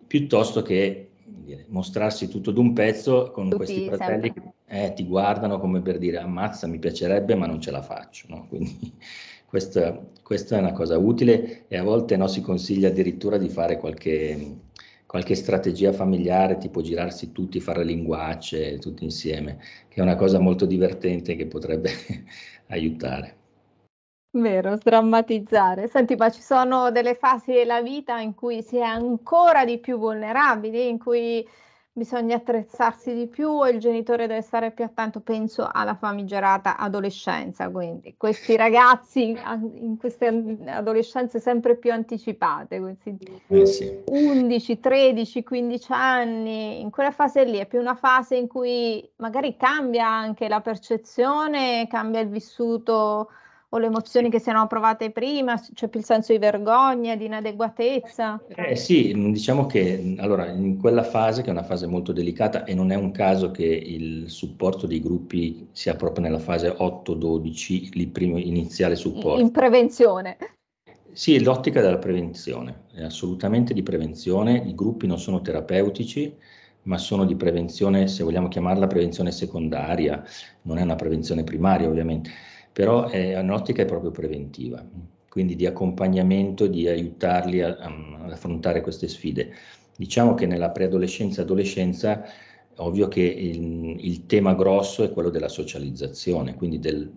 Piuttosto che dire, mostrarsi tutto d'un pezzo con tutti questi fratelli sempre. che eh, ti guardano come per dire ammazza, mi piacerebbe ma non ce la faccio, no? Quindi questa, questa, è una cosa utile e a volte no, si consiglia addirittura di fare qualche qualche strategia familiare, tipo girarsi tutti, fare linguacce tutti insieme, che è una cosa molto divertente che potrebbe aiutare. Vero, sdrammatizzare. Senti, ma ci sono delle fasi della vita in cui si è ancora di più vulnerabili, in cui bisogna attrezzarsi di più e il genitore deve stare più attento, penso, alla famigerata adolescenza, quindi questi ragazzi in queste adolescenze sempre più anticipate, eh sì. 11, 13, 15 anni, in quella fase lì è più una fase in cui magari cambia anche la percezione, cambia il vissuto o le emozioni che si erano provate prima, c'è cioè più il senso di vergogna, di inadeguatezza? Eh sì, mm, diciamo che mm, allora in quella fase, che è una fase molto delicata e non è un caso che il supporto dei gruppi sia proprio nella fase 8-12, il primo iniziale supporto. In prevenzione. Sì, l'ottica della prevenzione, è assolutamente di prevenzione, i gruppi non sono terapeutici, ma sono di prevenzione, se vogliamo chiamarla prevenzione secondaria, non è una prevenzione primaria ovviamente però eh, è un'ottica proprio preventiva, quindi di accompagnamento, di aiutarli a, a, ad affrontare queste sfide. Diciamo che nella preadolescenza e adolescenza è ovvio che il, il, tema grosso è quello della socializzazione, quindi del,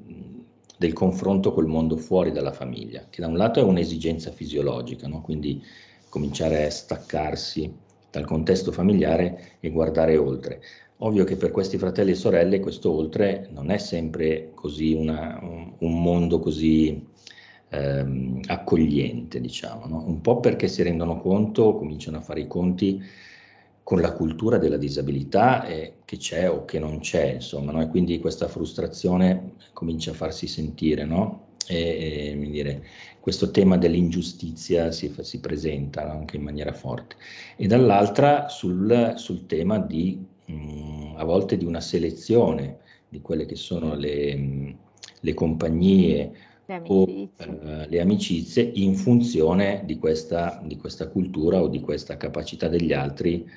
del, confronto col mondo fuori dalla famiglia, che da un lato è un'esigenza fisiologica, no? quindi cominciare a staccarsi dal contesto familiare e guardare oltre. Ovvio che per questi fratelli e sorelle questo oltre non è sempre così una, un, mondo così ehm, accogliente, diciamo, no? un po' perché si rendono conto, cominciano a fare i conti con la cultura della disabilità eh, che c'è o che non c'è, insomma, no? e quindi questa frustrazione comincia a farsi sentire, no? e, e dire, questo tema dell'ingiustizia si, si presenta anche in maniera forte, e dall'altra sul, sul tema di mh, a volte di una selezione di quelle che sono le, mh, le compagnie le o eh, le amicizie in funzione di questa, di questa, cultura o di questa capacità degli altri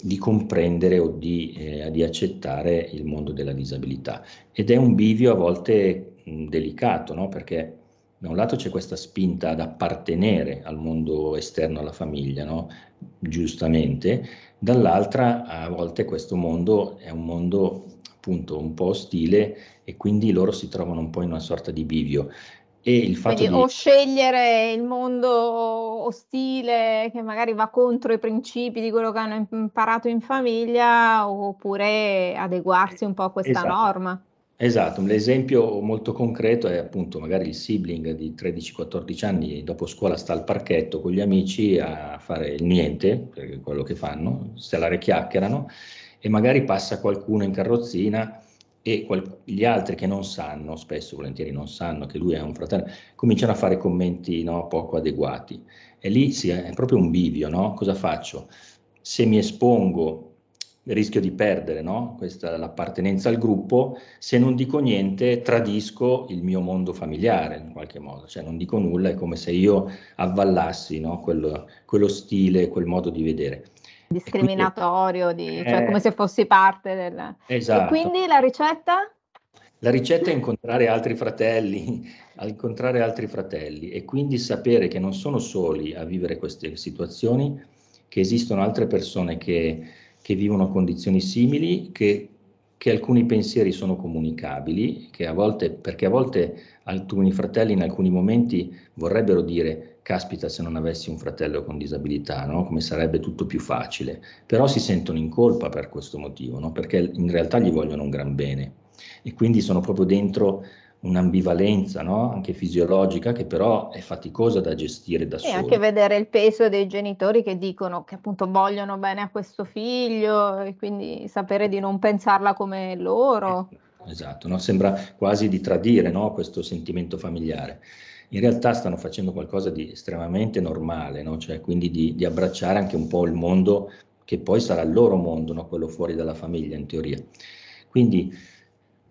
di comprendere o di, eh, di accettare il mondo della disabilità. Ed è un bivio a volte mh, delicato, no? perché da un lato c'è questa spinta ad appartenere al mondo esterno alla famiglia, no? giustamente, dall'altra a volte questo mondo è un mondo appunto un po' ostile e quindi loro si trovano un po' in una sorta di bivio. E il fatto quindi, di... O scegliere il mondo ostile che magari va contro i principi di quello che hanno imparato in famiglia oppure adeguarsi un po' a questa esatto. norma. Esatto, l'esempio molto concreto è appunto magari il sibling di 13-14 anni dopo scuola sta al parchetto con gli amici a fare il niente, perché è quello che fanno, stellare chiacchierano e magari passa qualcuno in carrozzina e qual- gli altri che non sanno, spesso volentieri non sanno che lui è un fratello, cominciano a fare commenti no, poco adeguati e lì sì, è proprio un bivio, no? cosa faccio? Se mi espongo rischio di perdere no? Questa, l'appartenenza al gruppo, se non dico niente tradisco il mio mondo familiare in qualche modo, cioè non dico nulla, è come se io avvallassi no? quello, quello, stile, quel modo di vedere. Discriminatorio, quindi, di, eh. cioè eh, come se fossi parte del... Esatto. E quindi la ricetta? La ricetta è incontrare altri fratelli, incontrare altri fratelli e quindi sapere che non sono soli a vivere queste situazioni, che esistono altre persone che che vivono condizioni simili, che, che alcuni pensieri sono comunicabili, che a volte, perché a volte alcuni fratelli in alcuni momenti vorrebbero dire caspita se non avessi un fratello con disabilità, no? come sarebbe tutto più facile, però si sentono in colpa per questo motivo, no? perché in realtà gli vogliono un gran bene e quindi sono proprio dentro un'ambivalenza no? anche fisiologica che però è faticosa da gestire da e solo. E anche vedere il peso dei genitori che dicono che appunto vogliono bene a questo figlio e quindi sapere di non pensarla come loro. Eh, esatto, no? sembra quasi di tradire no? questo sentimento familiare. In realtà stanno facendo qualcosa di estremamente normale, cioè, quindi di, di, abbracciare anche un po' il mondo che poi sarà il loro mondo, quello fuori dalla famiglia in teoria. Quindi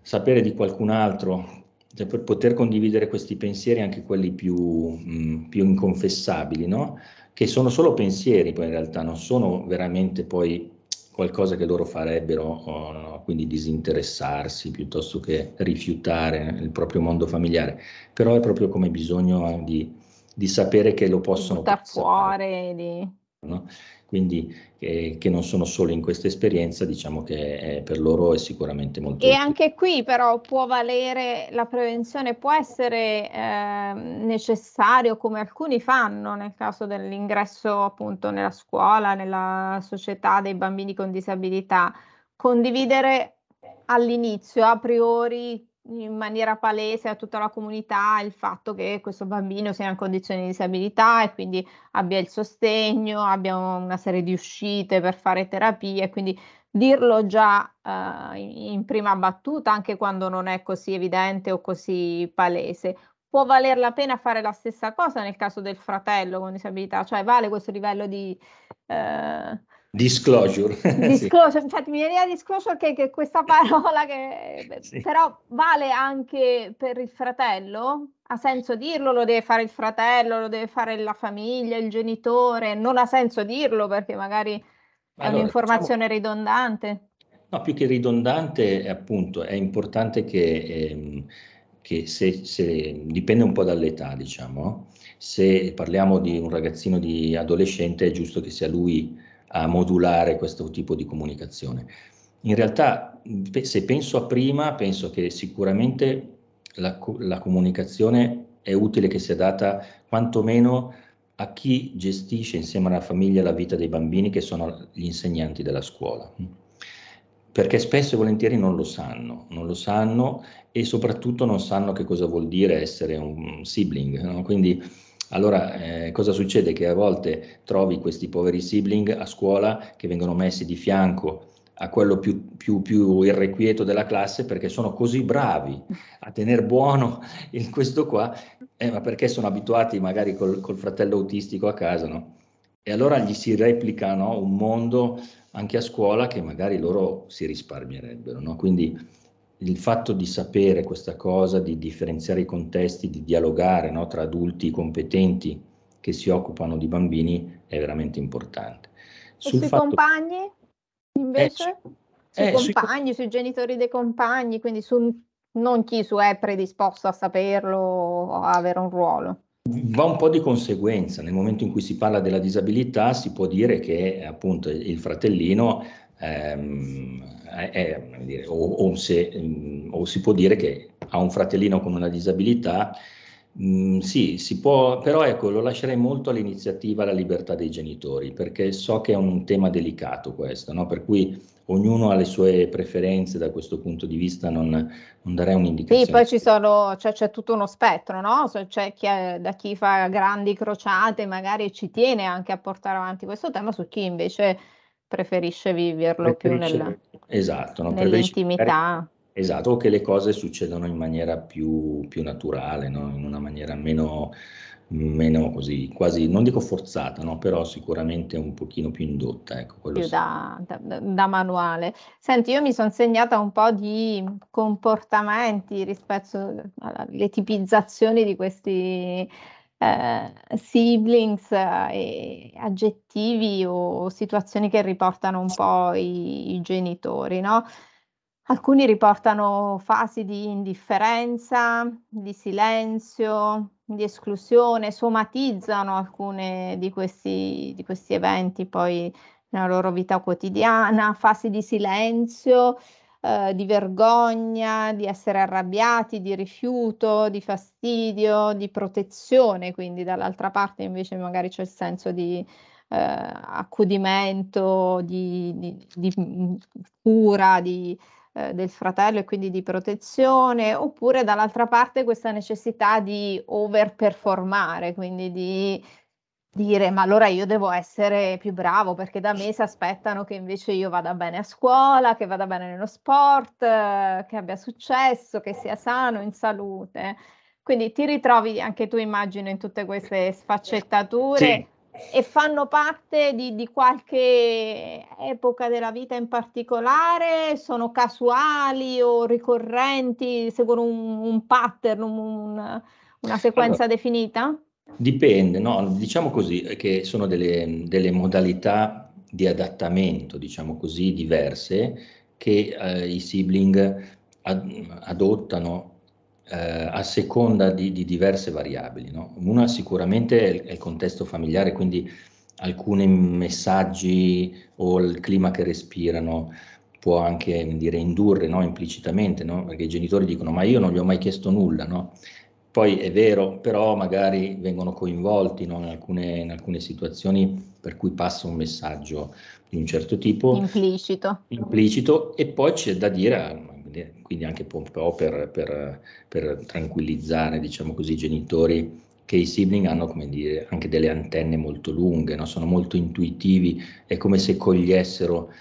sapere di qualcun altro cioè per poter condividere questi pensieri, anche quelli più, mh, più inconfessabili, no? che sono solo pensieri, poi in realtà non sono veramente poi qualcosa che loro farebbero, no, quindi disinteressarsi piuttosto che rifiutare il proprio mondo familiare, però è proprio come bisogno di, di sapere che lo possono... fare. Da pensare. fuori, di No? Quindi eh, che non sono solo in questa esperienza, diciamo che eh, per loro è sicuramente molto. E utile. anche qui però può valere la prevenzione, può essere eh, necessario come alcuni fanno nel caso dell'ingresso appunto nella scuola, nella società dei bambini con disabilità, condividere all'inizio a priori in maniera palese a tutta la comunità il fatto che questo bambino sia in condizioni di disabilità e quindi abbia il sostegno, abbia una serie di uscite per fare terapie, quindi dirlo già eh, in prima battuta, anche quando non è così evidente o così palese. Può valer la pena fare la stessa cosa nel caso del fratello con disabilità, cioè vale questo livello di... Eh, Disclosure. disclosure, sì. infatti mi viene a disclosure che, che questa parola che sì. però vale anche per il fratello? Ha senso dirlo? Lo deve fare il fratello, lo deve fare la famiglia, il genitore? Non ha senso dirlo perché magari allora, è diciamo un'informazione diciamo, ridondante. No, più che ridondante, appunto, è importante che... Ehm, che se, se, dipende un po' dall'età, diciamo, se parliamo di un ragazzino di adolescente è giusto che sia lui a modulare questo tipo di comunicazione. In realtà, se penso a prima, penso che sicuramente la, la comunicazione è utile che sia data quantomeno a chi gestisce insieme alla famiglia la vita dei bambini, che sono gli insegnanti della scuola perché spesso e volentieri non lo sanno, non lo sanno e soprattutto non sanno che cosa vuol dire essere un sibling. No? Quindi allora eh, cosa succede? Che a volte trovi questi poveri sibling a scuola che vengono messi di fianco a quello più, più, più irrequieto della classe perché sono così bravi a tenere buono in questo qua, eh, ma perché sono abituati magari col, col fratello autistico a casa, no? E allora gli si replica no, un mondo anche a scuola che magari loro si risparmierebbero, no? Quindi il fatto di sapere questa cosa, di differenziare i contesti, di dialogare no, tra adulti competenti che si occupano di bambini è veramente importante. Sul e sui fatto... compagni invece? Eh, sui eh, compagni, sui... sui... genitori dei compagni, quindi su non chi su è predisposto a saperlo o a avere un ruolo. Va un po' di conseguenza, nel momento in cui si parla della disabilità si può dire che appunto il fratellino ehm, è, dire, o, o, se, mh, mm, o, si può dire che ha un fratellino con una disabilità, mh, mm, sì, si può, però ecco, lo lascerei molto all'iniziativa, alla libertà dei genitori, perché so che è un tema delicato questo, no? per cui ognuno ha le sue preferenze da questo punto di vista, non, non darei un'indicazione. Sì, poi ci sono, cioè, c'è tutto uno spettro, no? C'è chi è, da chi fa grandi crociate, magari ci tiene anche a portare avanti questo tema, su chi invece preferisce viverlo preferisce, più nel, esatto, no? nell'intimità. Esatto, o che le cose succedano in maniera più, più naturale, no? in una maniera meno, meno così, quasi, non dico forzata, no? però sicuramente un pochino più indotta. Ecco, più sì. da, da, da, manuale. Senti, io mi sono segnata un po' di comportamenti rispetto alle tipizzazioni di questi eh, siblings eh, e aggettivi o situazioni che riportano un po' i, i genitori, no? Alcuni riportano fasi di indifferenza, di silenzio, di esclusione, somatizzano alcune di questi, di questi eventi poi nella loro vita quotidiana, fasi di silenzio, eh, di vergogna, di essere arrabbiati, di rifiuto, di fastidio, di protezione, quindi dall'altra parte invece magari c'è il senso di eh, accudimento, di, di, di mm, cura, di, eh, del fratello e quindi di protezione, oppure dall'altra parte questa necessità di overperformare, quindi di dire ma allora io devo essere più bravo perché da me si aspettano che invece io vada bene a scuola, che vada bene nello sport, che abbia successo, che sia sano, in salute. Quindi ti ritrovi anche tu immagino in tutte queste sfaccettature sì. e fanno parte di, di qualche epoca della vita in particolare, sono casuali o ricorrenti, seguono un, un pattern, un, una sequenza allora. definita? Dipende, no? diciamo così, eh, che sono delle, delle modalità di adattamento, diciamo così, diverse che eh, i sibling ad, adottano eh, a seconda di, di diverse variabili. No? Una sicuramente è il, è il, contesto familiare, quindi alcuni messaggi o il clima che respirano può anche dire, indurre no? implicitamente, perché i genitori dicono ma io non gli ho mai chiesto nulla, poi è vero, però magari vengono coinvolti no, in, alcune, in, alcune, situazioni per cui passa un messaggio di un certo tipo. Implicito. Implicito e poi c'è da dire, quindi anche un po' per, per, per tranquillizzare diciamo così, i genitori che i sibling hanno come dire, anche delle antenne molto lunghe, no? sono molto intuitivi, è come se cogliessero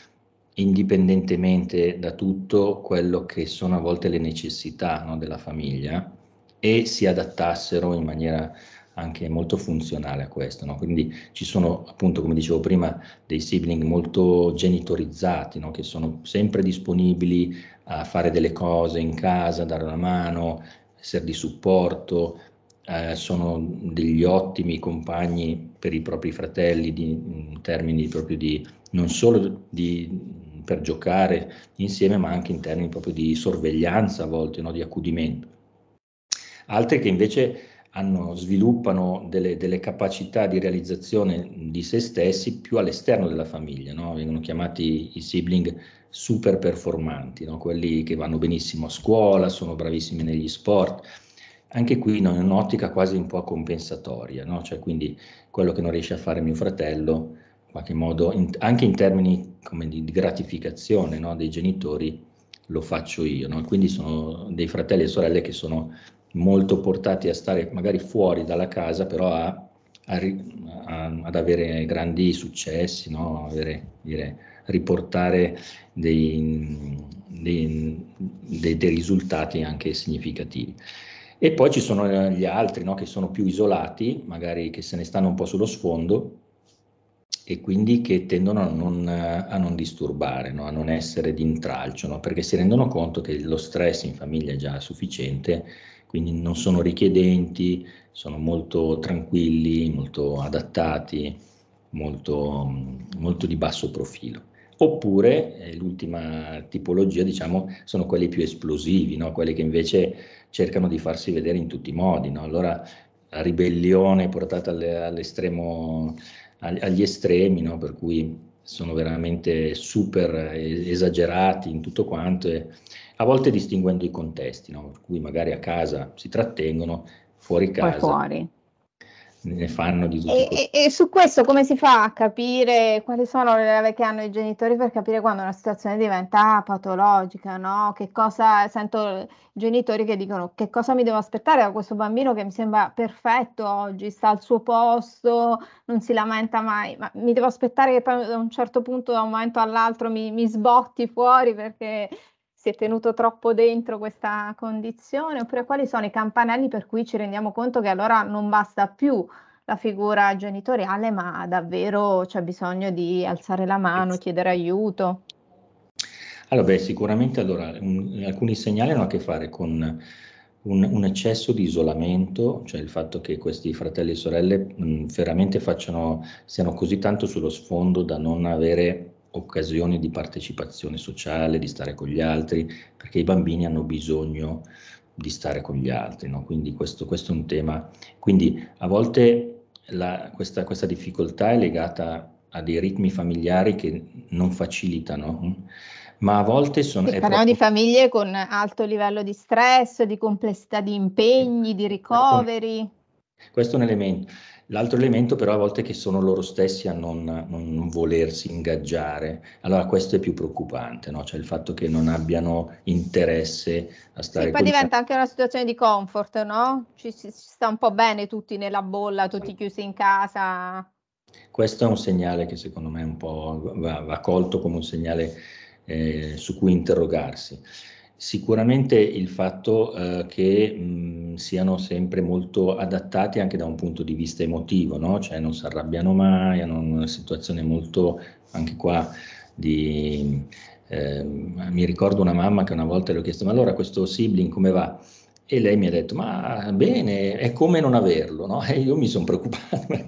indipendentemente da tutto quello che sono a volte le necessità no, della famiglia e si adattassero in maniera anche molto funzionale a questo. No? Quindi ci sono, appunto, come dicevo prima, dei sibling molto genitorizzati, no? che sono sempre disponibili a fare delle cose in casa, dare una mano, essere di supporto, eh, sono degli ottimi compagni per i propri fratelli di, in termini proprio di non solo di, per giocare insieme, ma anche in termini proprio di sorveglianza a volte, no? di accudimento altri che invece hanno, sviluppano delle, delle, capacità di realizzazione di se stessi più all'esterno della famiglia, no? vengono chiamati i sibling super performanti, no? quelli che vanno benissimo a scuola, sono bravissimi negli sport, anche qui in un'ottica quasi un po' compensatoria, no? cioè quindi quello che non riesce a fare mio fratello, in qualche modo, in, anche in termini di, di, gratificazione dei genitori, lo faccio io, quindi sono dei fratelli e sorelle che sono molto portati a stare magari fuori dalla casa, però a, a, a, ad avere grandi successi, no? avere, dire, riportare dei, dei, dei, dei, risultati anche significativi. E poi ci sono eh, gli altri no? che sono più isolati, magari che se ne stanno un po' sullo sfondo e quindi che tendono a non, a non disturbare, no? a non essere d'intralcio, perché si rendono conto che lo stress in famiglia è già sufficiente quindi non sono richiedenti, sono molto tranquilli, molto adattati, molto, molto di basso profilo. Oppure eh, l'ultima tipologia, diciamo, sono quelli più esplosivi, no? quelli che invece cercano di farsi vedere in tutti i modi. No? Allora la ribellione portata all'estremo, agli estremi, no? per cui sono veramente super eh, esagerati in tutto quanto e, a volte distinguendo i contesti, no? per cui magari a casa si trattengono, fuori casa. Fuori. Ne fanno di tutto. E, e, su questo come si fa a capire quali sono le leve che hanno i genitori per capire quando una situazione diventa patologica, no? Che cosa sento genitori che dicono che cosa mi devo aspettare da questo bambino che mi sembra perfetto oggi, sta al suo posto, non si lamenta mai, ma mi devo aspettare che poi da un certo punto, da un momento all'altro mi, mi sbotti fuori perché si è tenuto troppo dentro questa condizione, oppure quali sono i campanelli per cui ci rendiamo conto che allora non basta più la figura genitoriale, ma davvero c'è bisogno di alzare la mano, chiedere aiuto? Allora, beh, sicuramente allora, un, alcuni segnali hanno a che fare con un, un, eccesso di isolamento, cioè il fatto che questi fratelli e sorelle mh, veramente facciano, siano così tanto sullo sfondo da non avere occasioni di partecipazione sociale, di stare con gli altri, perché i bambini hanno bisogno di stare con gli altri, no? quindi questo, questo, è un tema. Quindi a volte la, questa, questa, difficoltà è legata a dei ritmi familiari che non facilitano, ma a volte sono... Sì, parliamo proprio... di famiglie con alto livello di stress, di complessità di impegni, di ricoveri. Questo è un elemento. L'altro elemento però a volte è che sono loro stessi a non, non, volersi ingaggiare. Allora questo è più preoccupante, no? cioè il fatto che non abbiano interesse a stare... E poi diventa anche una situazione di comfort, no? Ci, ci, ci sta un po' bene tutti nella bolla, tutti chiusi in casa. Questo è un segnale che secondo me un po' va, va colto come un segnale eh, su cui interrogarsi. Sicuramente il fatto eh, che mh, siano sempre molto adattati anche da un punto di vista emotivo, no? cioè non si arrabbiano mai, hanno una situazione molto, anche qua, di... Eh, mi ricordo una mamma che una volta le ho chiesto, ma allora questo sibling come va? E lei mi ha detto, ma bene, è come non averlo, no? E io mi sono preoccupato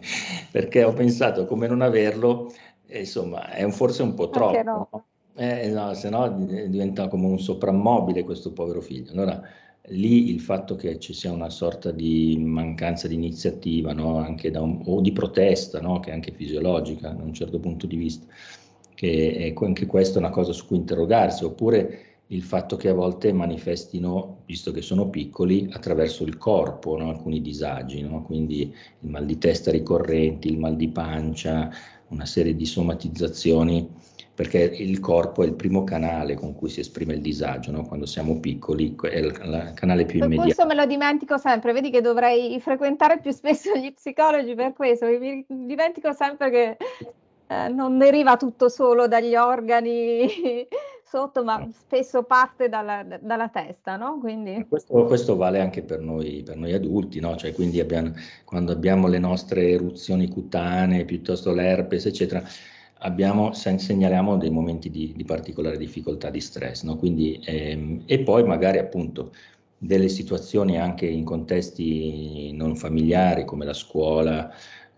perché ho pensato come non averlo, insomma, è un, forse un po' troppo. No? Eh, no, se no eh, diventa come un soprammobile questo povero figlio. Allora lì il fatto che ci sia una sorta di mancanza di iniziativa no? un, o di protesta, no? che è anche fisiologica da un certo punto di vista, che è, ecco, anche questa una cosa su cui interrogarsi, oppure il fatto che a volte manifestino, visto che sono piccoli, attraverso il corpo no? alcuni disagi, quindi il mal di testa ricorrenti, il mal di pancia, una serie di somatizzazioni perché il corpo è il primo canale con cui si esprime il disagio, no? quando siamo piccoli è il canale più immediato. Questo me lo dimentico sempre, vedi che dovrei frequentare più spesso gli psicologi per questo, mi dimentico sempre che eh, non deriva tutto solo dagli organi sotto, ma no. spesso parte dalla, dalla testa, no? Quindi... Questo, questo, vale anche per noi, per noi adulti, no? Cioè, quindi abbiamo, quando abbiamo le nostre eruzioni cutanee, piuttosto l'herpes, eccetera, abbiamo, segnaliamo dei momenti di, di particolare difficoltà, di stress, no? Quindi, ehm, e poi magari appunto delle situazioni anche in contesti non familiari come la scuola,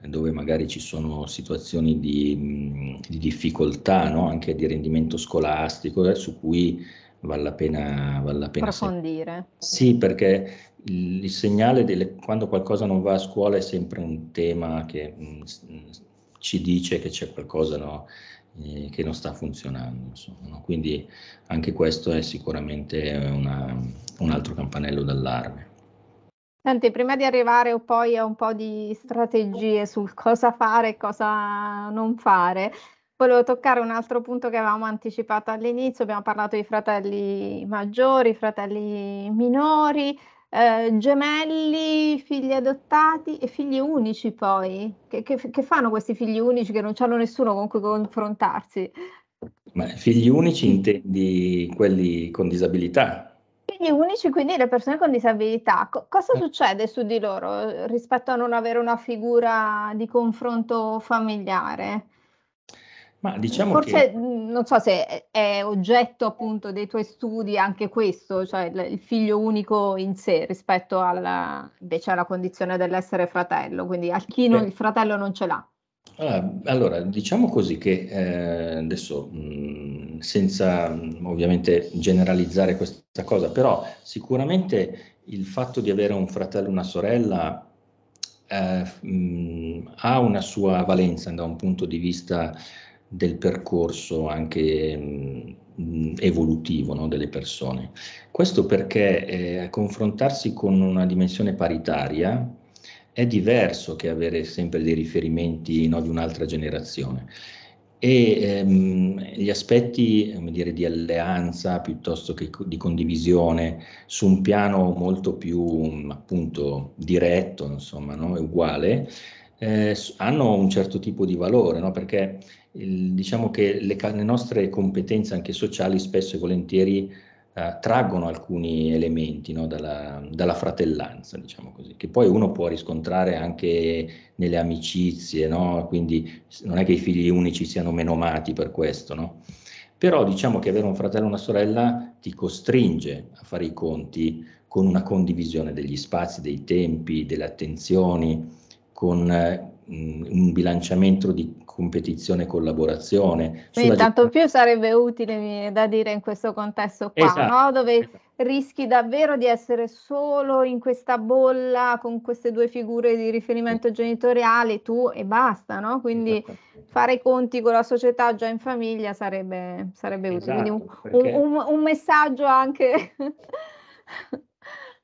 dove magari ci sono situazioni di, di difficoltà, no? anche di rendimento scolastico, eh, su cui vale la pena, vale la pena approfondire. Sì, perché il, il segnale delle, quando qualcosa non va a scuola è sempre un tema che mh, ci dice che c'è qualcosa no, eh, che non sta funzionando. Insomma, no? Quindi anche questo è sicuramente una, un altro campanello d'allarme. Senti, prima di arrivare poi a un po' di strategie sul cosa fare e cosa non fare, volevo toccare un altro punto che avevamo anticipato all'inizio, abbiamo parlato di fratelli maggiori, fratelli minori, eh, gemelli, figli adottati e figli unici poi. Che, che, che fanno questi figli unici che non hanno nessuno con cui confrontarsi? Ma figli unici intendi quelli con disabilità? Figli unici, quindi le persone con disabilità. Co- cosa eh. succede su di loro rispetto a non avere una figura di confronto familiare? Ma diciamo Forse che... Mm, non so se è oggetto appunto dei tuoi studi anche questo, cioè il figlio unico in sé rispetto alla, invece alla condizione dell'essere fratello, quindi a chi non, il fratello non ce l'ha. Ah, allora, diciamo così che eh, adesso mh, mm, senza mh, mm, ovviamente generalizzare questa cosa, però sicuramente il fatto di avere un fratello e una sorella eh, mh, ha una sua valenza da un punto di vista del percorso anche mh, evolutivo no, delle persone. Questo perché eh, confrontarsi con una dimensione paritaria è diverso che avere sempre dei riferimenti no, di un'altra generazione e ehm, gli aspetti dire, di alleanza piuttosto che di condivisione su un piano molto più appunto diretto, insomma, no? uguale, eh, hanno un certo tipo di valore, no? perché il, diciamo che le, le, nostre competenze anche sociali spesso e volentieri eh, traggono alcuni elementi no? dalla, dalla, fratellanza, diciamo così, che poi uno può riscontrare anche nelle amicizie, no? quindi non è che i figli unici siano meno amati per questo, no? però diciamo che avere un fratello e una sorella ti costringe a fare i conti con una condivisione degli spazi, dei tempi, delle attenzioni, con eh, un bilanciamento di competizione e collaborazione. Quindi tanto più sarebbe utile mi, da dire in questo contesto qua, esatto, no? dove esatto. rischi davvero di essere solo in questa bolla con queste due figure di riferimento genitoriale, tu e basta, no? quindi esatto. fare i conti con la società già in famiglia sarebbe, sarebbe utile. Quindi un, esatto, perché... un, un messaggio anche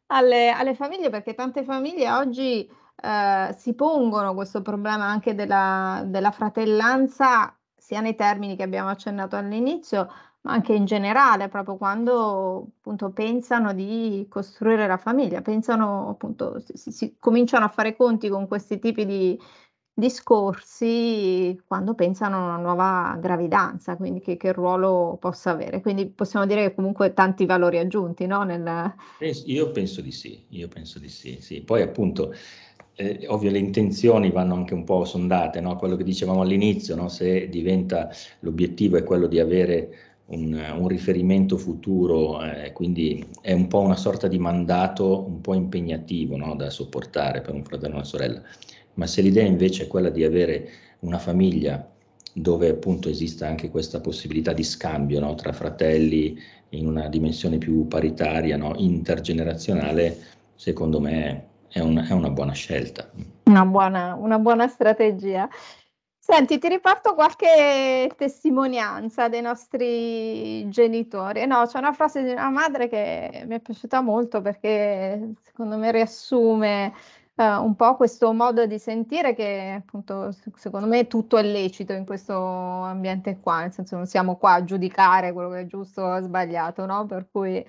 alle, alle famiglie, perché tante famiglie oggi... Eh, si pongono questo problema anche della, della fratellanza sia nei termini che abbiamo accennato all'inizio, ma anche in generale, proprio quando appunto pensano di costruire la famiglia, pensano appunto, si, si cominciano a fare conti con questi tipi di discorsi quando pensano a una nuova gravidanza, quindi che, che ruolo possa avere. Quindi possiamo dire che comunque tanti valori aggiunti, no? Nel... Io penso di sì, io penso di sì, sì. Poi appunto eh, ovvio le intenzioni vanno anche un po' sondate, no? quello che dicevamo all'inizio, no? se diventa l'obiettivo è quello di avere un, un riferimento futuro, eh, quindi è un po' una sorta di mandato un po' impegnativo no? da sopportare per un fratello e una sorella, ma se l'idea invece è quella di avere una famiglia dove appunto esista anche questa possibilità di scambio no? tra fratelli in una dimensione più paritaria, no? intergenerazionale, secondo me è una, è una buona scelta. Una buona, una buona strategia. Senti, ti riporto qualche testimonianza dei nostri genitori. No, c'è una frase di una madre che mi è piaciuta molto perché secondo me riassume eh, un po' questo modo di sentire che appunto secondo me tutto è lecito in questo ambiente qua, nel senso non siamo qua a giudicare quello che è giusto o sbagliato, no? Per cui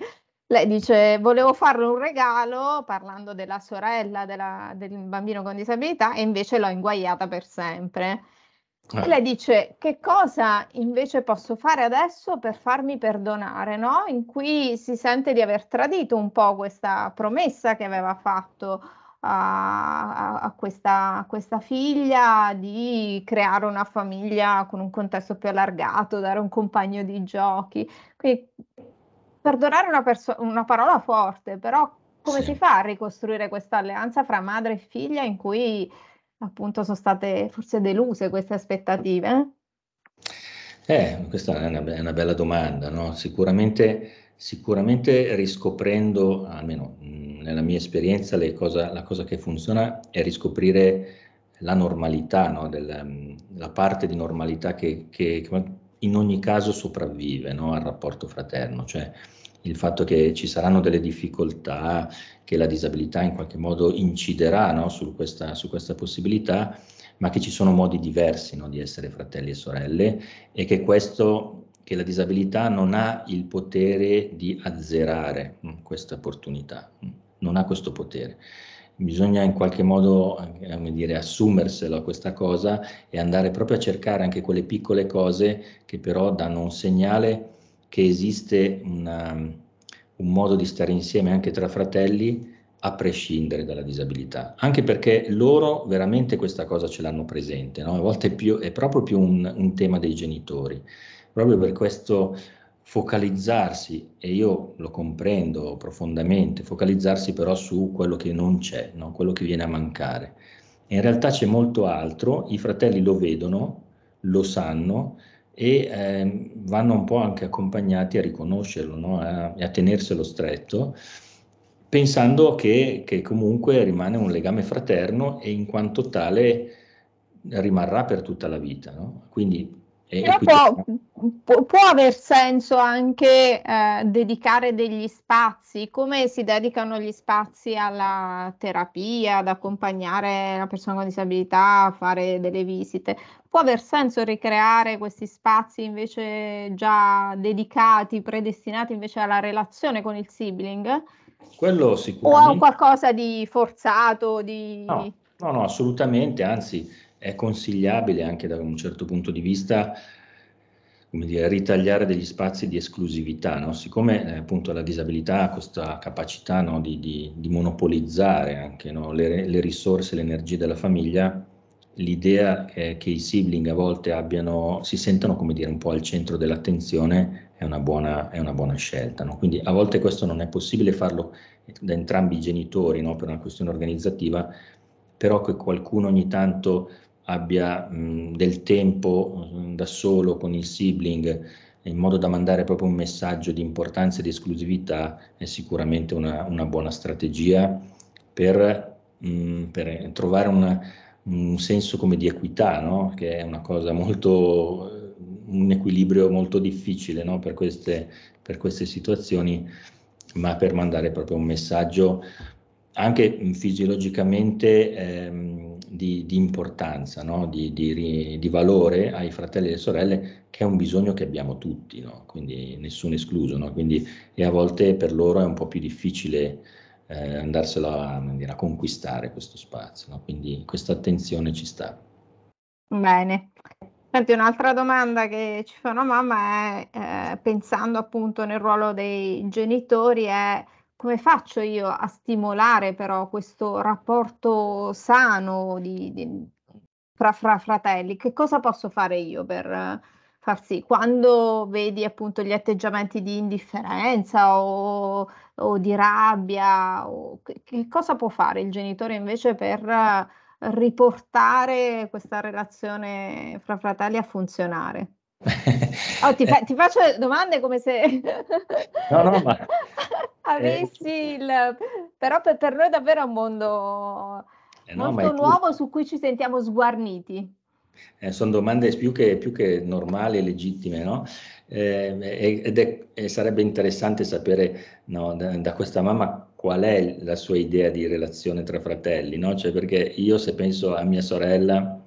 lei dice, volevo farle un regalo parlando della sorella della, del bambino con disabilità e invece l'ho inguaiata per sempre. Eh. E lei dice, che cosa invece posso fare adesso per farmi perdonare, no? In cui si sente di aver tradito un po' questa promessa che aveva fatto a, a, questa, a questa figlia di creare una famiglia con un contesto più allargato, dare un compagno di giochi. Quindi perdonare una, perso- una parola forte, però come sì. si fa a ricostruire questa alleanza fra madre e figlia in cui appunto sono state forse deluse queste aspettative? Eh, questa è una, be- una bella domanda, no? sicuramente, sicuramente, riscoprendo, almeno mh, nella mia esperienza, cosa, la cosa che funziona è riscoprire la normalità, no? Del, la parte di normalità che, che, che in ogni caso sopravvive no, al rapporto fraterno, cioè il fatto che ci saranno delle difficoltà, che la disabilità in qualche modo inciderà no, su, questa, su, questa, possibilità, ma che ci sono modi diversi no, di essere fratelli e sorelle e che, questo, che la disabilità non ha il potere di azzerare mh, mm, questa opportunità, mh, mm, non ha questo potere bisogna in qualche modo eh, dire, assumersela questa cosa e andare proprio a cercare anche quelle piccole cose che però danno un segnale che esiste una, un modo di stare insieme anche tra fratelli a prescindere dalla disabilità, anche perché loro veramente questa cosa ce l'hanno presente, no? a volte è, più, è proprio più un, un tema dei genitori, proprio per questo focalizzarsi, e io lo comprendo profondamente, focalizzarsi però su quello che non c'è, no? quello che viene a mancare. in realtà c'è molto altro, i fratelli lo vedono, lo sanno e eh, vanno un po' anche accompagnati a riconoscerlo, no? a, a, tenerselo stretto, pensando che, che comunque rimane un legame fraterno e in quanto tale rimarrà per tutta la vita. No? Quindi però mm, mm, può, può, aver senso anche eh, dedicare degli spazi, come si dedicano gli spazi alla terapia, ad accompagnare la persona con disabilità, a fare delle visite. Può aver senso ricreare questi spazi invece già dedicati, predestinati invece alla relazione con il sibling? Quello sicuramente. O a qualcosa di forzato? Di... No, no, no, assolutamente, anzi è consigliabile anche da un certo punto di vista come dire, ritagliare degli spazi di esclusività, no? siccome eh, appunto la disabilità ha questa capacità no, di, di, di, monopolizzare anche no, le, le, risorse, le energie della famiglia, l'idea che i sibling a volte abbiano, si sentano come dire un po' al centro dell'attenzione è una buona, è una buona scelta. No? Quindi a volte questo non è possibile farlo da entrambi i genitori per una questione organizzativa, però che qualcuno ogni tanto abbia mh, del tempo mh, da solo con il sibling in modo da mandare proprio un messaggio di importanza e di esclusività è sicuramente una, una buona strategia per, mh, per trovare una, un senso come di equità, no? che è una cosa molto, un equilibrio molto difficile no? per, queste, per queste situazioni, ma per mandare proprio un messaggio anche fisiologicamente. Ehm, di, di importanza, no? di, di, di, valore ai fratelli e alle sorelle, che è un bisogno che abbiamo tutti, no? quindi nessuno escluso. No? Quindi, e a volte per loro è un po' più difficile eh, andarselo a, a, conquistare questo spazio. Quindi questa attenzione ci sta. Bene. Senti, un'altra domanda che ci fa una mamma è, eh, pensando appunto nel ruolo dei genitori, è come faccio io a stimolare però questo rapporto sano di, di, fra, fra, fratelli? Che cosa posso fare io per eh, far sì? Quando vedi appunto gli atteggiamenti di indifferenza o, o di rabbia, o, che, che, cosa può fare il genitore invece per eh, riportare questa relazione fra fratelli a funzionare? Oh, ti, eh. fa- ti, faccio domande come se no, no, ma... avessi eh, il... Però per, per, noi è davvero un mondo eh no, molto nuovo tu... su cui ci sentiamo sguarniti. Eh, sono domande più che, più che, normali e legittime, no? eh, ed è, e sarebbe interessante sapere no, da, da, questa mamma qual è la sua idea di relazione tra fratelli, no? Cioè perché io se penso a mia sorella,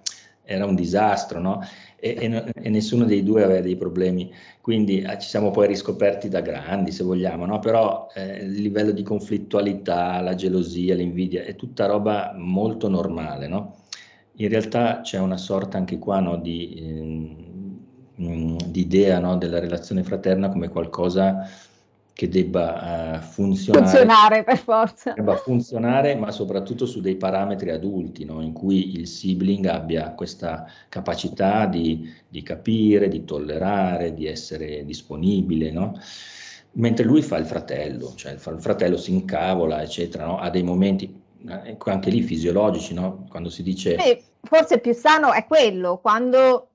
era un disastro, no? E, e, e, nessuno dei due aveva dei problemi. Quindi eh, ci siamo poi riscoperti da grandi, se vogliamo, no? Però eh, il livello di conflittualità, la gelosia, l'invidia, è tutta roba molto normale, no? In realtà c'è una sorta anche qua no, di, eh, di idea no, della relazione fraterna come qualcosa che debba uh, funzionare, funzionare per forza. Debba funzionare, ma soprattutto su dei parametri adulti, no? in cui il sibling abbia questa capacità di, di capire, di tollerare, di essere disponibile, no? mentre lui fa il fratello, cioè il fratello si incavola, eccetera, no? ha dei momenti eh, anche lì fisiologici, no? quando si dice... Sì, forse più sano è quello, quando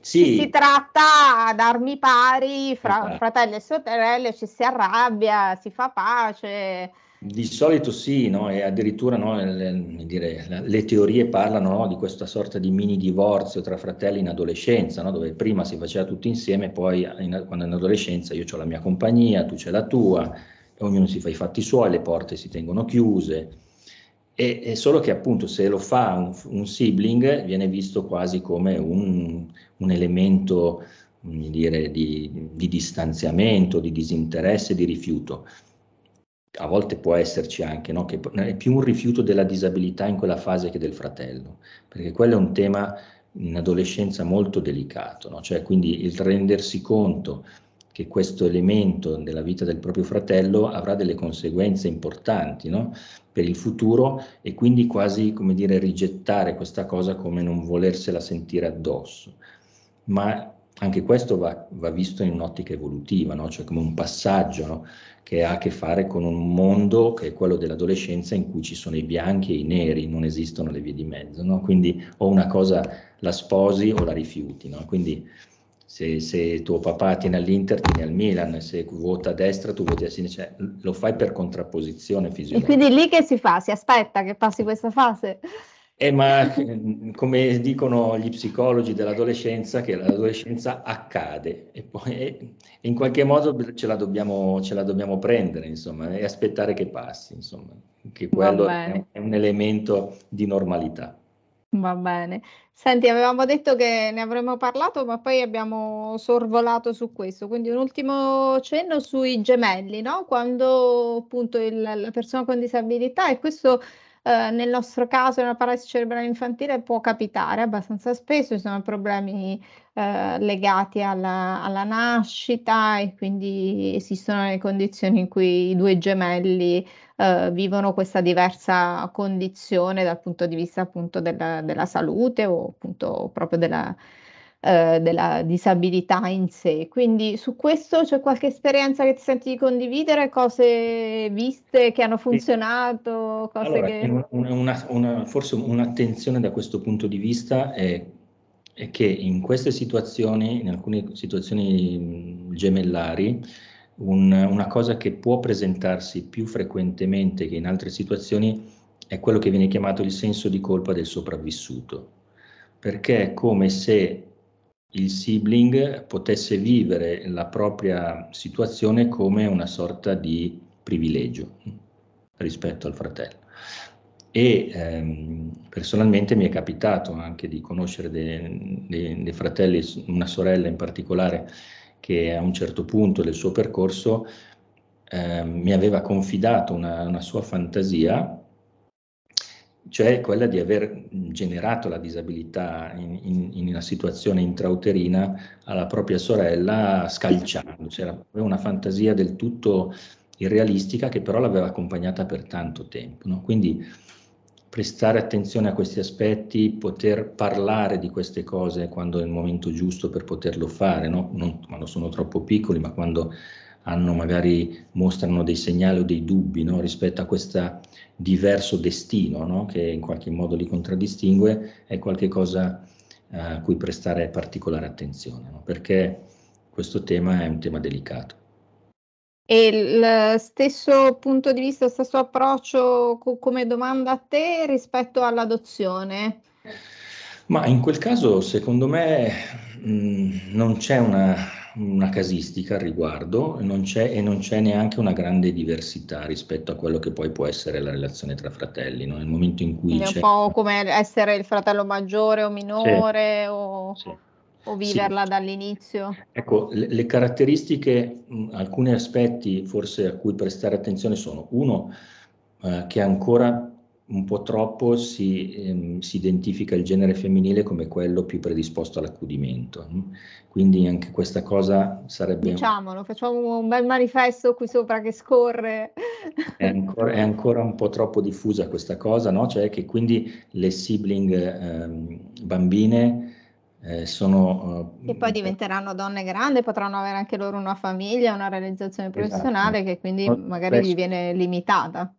sì. Si tratta ad armi pari fra eh. fratelli e sorelle, ci si arrabbia, si fa pace. Di solito sì, no? e addirittura no, le, dire, le, teorie parlano no, di questa sorta di mini divorzio tra fratelli in adolescenza, dove prima si faceva tutti insieme, poi in, quando in adolescenza io ho la mia compagnia, tu c'è la tua, ognuno si fa i fatti suoi, le porte si tengono chiuse, e, e solo che appunto se lo fa un, un sibling viene visto quasi come un, un elemento dire, di, di distanziamento, di disinteresse, di rifiuto a volte può esserci anche, no? che è più un rifiuto della disabilità in quella fase che del fratello, perché quello è un tema in adolescenza molto delicato, no? cioè quindi il rendersi conto che questo elemento della vita del proprio fratello avrà delle conseguenze importanti, no? per il futuro e quindi quasi come dire rigettare questa cosa come non volersela sentire addosso. Ma anche questo va, va visto in un'ottica evolutiva, no? cioè come un passaggio no? che ha a che fare con un mondo che è quello dell'adolescenza in cui ci sono i bianchi e i neri, non esistono le vie di mezzo, no? quindi o una cosa la sposi o la rifiuti. Quindi, se, se, tuo papà tiene all'Inter, tiene al Milan, se vuota a destra, tu voti a sinistra, cioè, lo fai per contrapposizione fisica. E quindi lì che si fa? Si aspetta che passi questa fase? Eh, ma come dicono gli psicologi dell'adolescenza, che l'adolescenza accade e poi in qualche modo ce la dobbiamo, ce la dobbiamo prendere, insomma, e aspettare che passi, insomma, che quello è è un elemento di normalità. Va bene. Senti, avevamo detto che ne avremmo parlato, ma poi abbiamo sorvolato su questo. Quindi un ultimo cenno sui gemelli, no? Quando appunto il, la persona con disabilità e questo eh, nel nostro caso nella paralisi cerebrale infantile può capitare abbastanza spesso, ci sono problemi eh, legati alla, alla nascita e quindi esistono le condizioni in cui i due gemelli eh, vivono questa diversa condizione dal punto di vista appunto della, della salute o appunto proprio della, eh, della disabilità in sé. Quindi su questo c'è qualche esperienza che ti senti di condividere, cose viste che hanno funzionato? Cose allora, che... una, una, una, forse un'attenzione da questo punto di vista è, è che in queste situazioni, in alcune situazioni gemellari, un, una cosa che può presentarsi più frequentemente che in altre situazioni è quello che viene chiamato il senso di colpa del sopravvissuto, perché è come se il sibling potesse vivere la propria situazione come una sorta di privilegio rispetto al fratello. E ehm, personalmente mi è capitato anche di conoscere dei, dei, dei fratelli, una sorella in particolare, che a un certo punto del suo percorso eh, mi aveva confidato una, una sua fantasia, cioè quella di aver generato la disabilità in, in, in, una situazione intrauterina alla propria sorella scalciando. C'era una fantasia del tutto irrealistica che però l'aveva accompagnata per tanto tempo. No? Quindi prestare attenzione a questi aspetti, poter parlare di queste cose quando è il momento giusto per poterlo fare, no? non quando sono troppo piccoli, ma quando hanno magari mostrano dei segnali o dei dubbi no? rispetto a questo diverso destino no? che in qualche modo li contraddistingue, è qualcosa eh, a cui prestare particolare attenzione, perché questo tema è un tema delicato. E il stesso punto di vista, stesso approccio co- come domanda a te rispetto all'adozione? Ma in quel caso, secondo me, mh, mm, non c'è una, una, casistica al riguardo non c'è, e non c'è neanche una grande diversità rispetto a quello che poi può essere la relazione tra fratelli. No? Nel momento in cui È un po' come essere il fratello maggiore o minore. Sì. O... Sì o viverla sì. dall'inizio? Ecco, le, le caratteristiche, mh, mm, alcuni aspetti forse a cui prestare attenzione sono uno eh, che ancora un po' troppo si, ehm, si, identifica il genere femminile come quello più predisposto all'accudimento. Mm. Quindi anche questa cosa sarebbe... Diciamolo, facciamo un bel manifesto qui sopra che scorre. È ancora, è ancora un po' troppo diffusa questa cosa, no? Cioè che quindi le sibling ehm, bambine eh, sono... Che poi eh, eh, diventeranno donne grandi, potranno avere anche loro una famiglia, una realizzazione esatto. professionale esatto. che quindi magari spesso, gli viene limitata.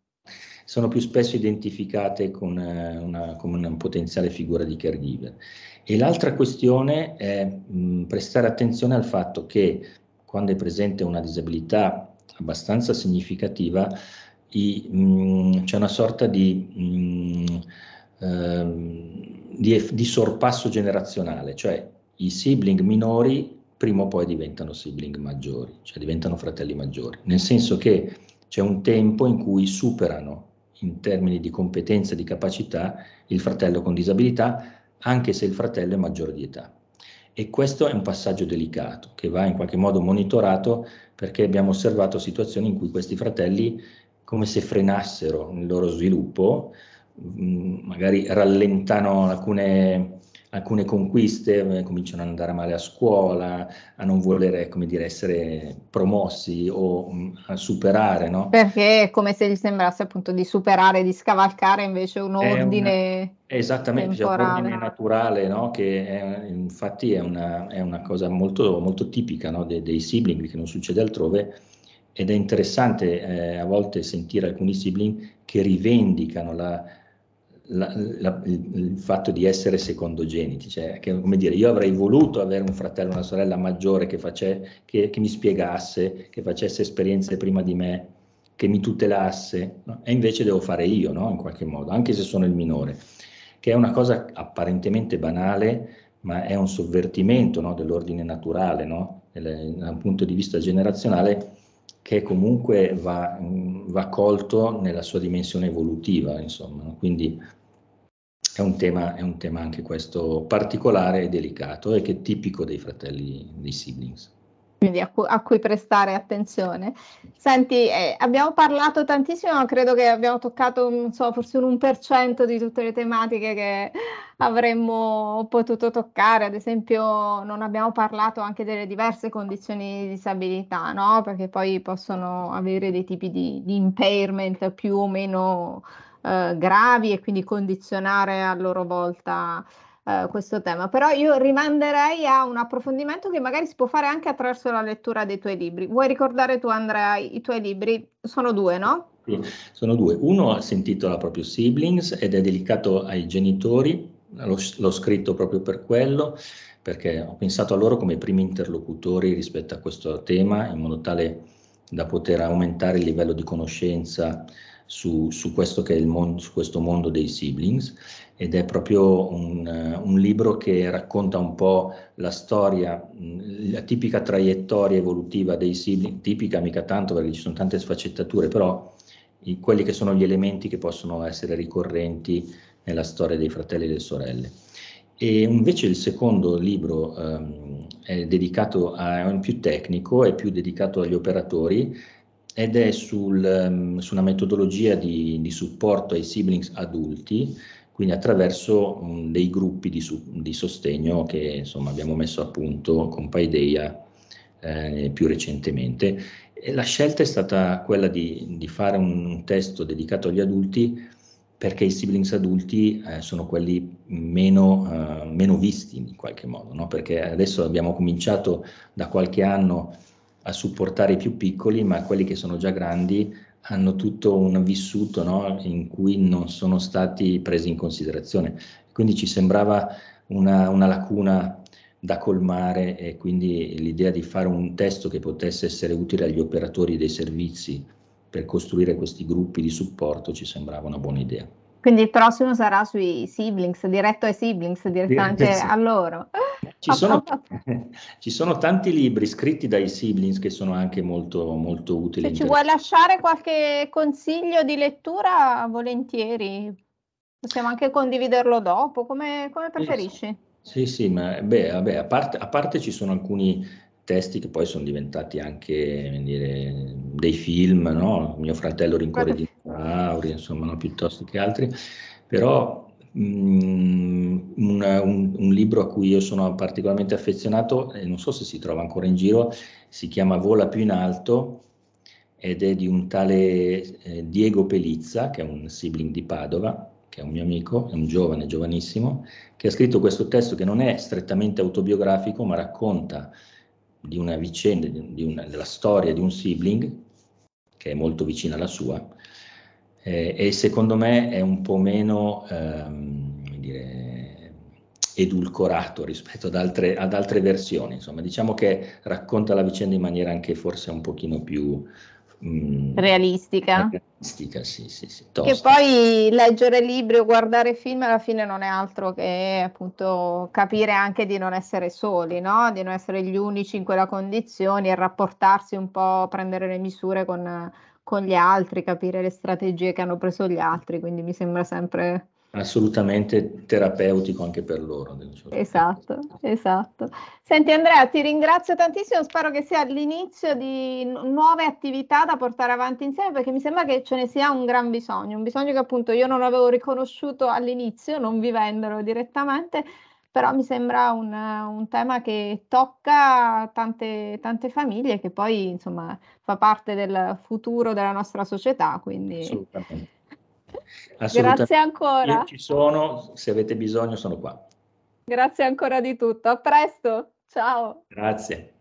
Sono più spesso identificate con eh, una, come una potenziale figura di caregiver. E l'altra questione è mh, prestare attenzione al fatto che quando è presente una disabilità abbastanza significativa, i, mh, c'è una sorta di... Mh, ehm, di, di sorpasso generazionale, cioè i sibling minori prima o poi diventano sibling maggiori, cioè diventano fratelli maggiori, nel senso che c'è un tempo in cui superano in termini di competenza e di capacità il fratello con disabilità, anche se il fratello è maggiore di età. E questo è un passaggio delicato che va in qualche modo monitorato perché abbiamo osservato situazioni in cui questi fratelli come se frenassero il loro sviluppo magari rallentano alcune, alcune conquiste, eh, cominciano ad andare male a scuola, a non volere dire, essere promossi o a superare. No? Perché è come se gli sembrasse appunto di superare, di scavalcare invece un ordine. Una, esattamente, cioè un ordine naturale, no? che è, infatti è una, è una, cosa molto, molto tipica no? De, dei sibling, che non succede altrove ed è interessante eh, a volte sentire alcuni sibling che rivendicano la, la, la, il fatto di essere secondogeniti, cioè che, come dire, io avrei voluto avere un fratello, una sorella maggiore che, face, che, che mi spiegasse, che facesse esperienze prima di me, che mi tutelasse, no? e invece devo fare io, no? in qualche modo, anche se sono il minore, che è una cosa apparentemente banale, ma è un sovvertimento no? dell'ordine naturale, Del, dal punto di vista generazionale, che comunque va, va, colto nella sua dimensione evolutiva, insomma. Quindi è un, tema, è un tema anche questo particolare e delicato e che è tipico dei fratelli, dei siblings quindi a, cu- a, cui prestare attenzione. Senti, eh, abbiamo parlato tantissimo, credo che abbiamo toccato non so, forse un 1% di tutte le tematiche che avremmo potuto toccare, ad esempio non abbiamo parlato anche delle diverse condizioni di disabilità, no? perché poi possono avere dei tipi di, di impairment più o meno eh, gravi e quindi condizionare a loro volta eh, questo tema. Però io rimanderei a un approfondimento che magari si può fare anche attraverso la lettura dei tuoi libri. Vuoi ricordare tu Andrea i tuoi libri? Sono due, no? Sono due. Uno sentito intitola propria Siblings ed è dedicato ai genitori, l'ho, l'ho scritto proprio per quello, perché ho pensato a loro come primi interlocutori rispetto a questo tema, in modo tale da poter aumentare il livello di conoscenza su, su, questo che è il mondo, su questo mondo dei siblings ed è proprio un, un libro che racconta un po' la storia, la tipica traiettoria evolutiva dei siblings, tipica mica tanto perché ci sono tante sfaccettature, però i, quelli che sono gli elementi che possono essere ricorrenti nella storia dei fratelli e delle sorelle. E invece il secondo libro ehm, è dedicato a è più tecnico, è più dedicato agli operatori ed è sul, ehm, su una metodologia di, di, supporto ai siblings adulti, quindi attraverso mh, mm, dei gruppi di, di sostegno che insomma, abbiamo messo a punto con Paideia eh, più recentemente. E la scelta è stata quella di, di, fare un testo dedicato agli adulti perché i siblings adulti eh, sono quelli meno, eh, meno, visti in qualche modo, no? perché adesso abbiamo cominciato da qualche anno a supportare i più piccoli, ma quelli che sono già grandi hanno tutto un vissuto no? in cui non sono stati presi in considerazione. Quindi ci sembrava una, una lacuna da colmare e quindi l'idea di fare un testo che potesse essere utile agli operatori dei servizi per costruire questi gruppi di supporto ci sembrava una buona idea. Quindi il prossimo sarà sui siblings, diretto ai siblings, direttamente Direttezza. a loro. Ci sono, ci sono, tanti libri scritti dai siblings che sono anche molto, molto utili. Se ci vuoi lasciare qualche consiglio di lettura, volentieri. Possiamo anche condividerlo dopo, come, come preferisci. Sì, sì, ma beh, vabbè, a, parte, a parte ci sono alcuni testi che poi sono diventati anche dire, dei film, no? mio fratello Rincuore di Lauri, insomma, no? piuttosto che altri, però Mm, una, un, un, libro a cui io sono particolarmente affezionato e non so se si trova ancora in giro, si chiama Vola più in alto ed è di un tale eh, Diego Pelizza, che è un sibling di Padova, che è un mio amico, è un giovane, giovanissimo, che ha scritto questo testo che non è strettamente autobiografico, ma racconta di una vicenda, di una, della storia di un sibling che è molto vicina alla sua, eh, e secondo me è un po' meno ehm, dire, edulcorato rispetto ad altre, ad altre, versioni, insomma diciamo che racconta la vicenda in maniera anche forse un pochino più... Mh, mm, realistica. Realistica, sì, sì, sì. Che poi leggere libri o guardare film alla fine non è altro che appunto capire anche di non essere soli, no? di non essere gli unici in quella condizione e rapportarsi un po', prendere le misure con con gli altri, capire le strategie che hanno preso gli altri, quindi mi sembra sempre assolutamente terapeutico anche per loro. Diciamo. Esatto, esatto. Senti Andrea, ti ringrazio tantissimo, spero che sia l'inizio di nuove attività da portare avanti insieme perché mi sembra che ce ne sia un gran bisogno, un bisogno che appunto io non avevo riconosciuto all'inizio, non vivendolo direttamente, però mi sembra un, un tema che tocca tante, tante, famiglie che poi insomma fa parte del futuro della nostra società. Quindi... Assolutamente. Assolutamente. Grazie ancora. Io ci sono, se avete bisogno sono qua. Grazie ancora di tutto, a presto, ciao. Grazie.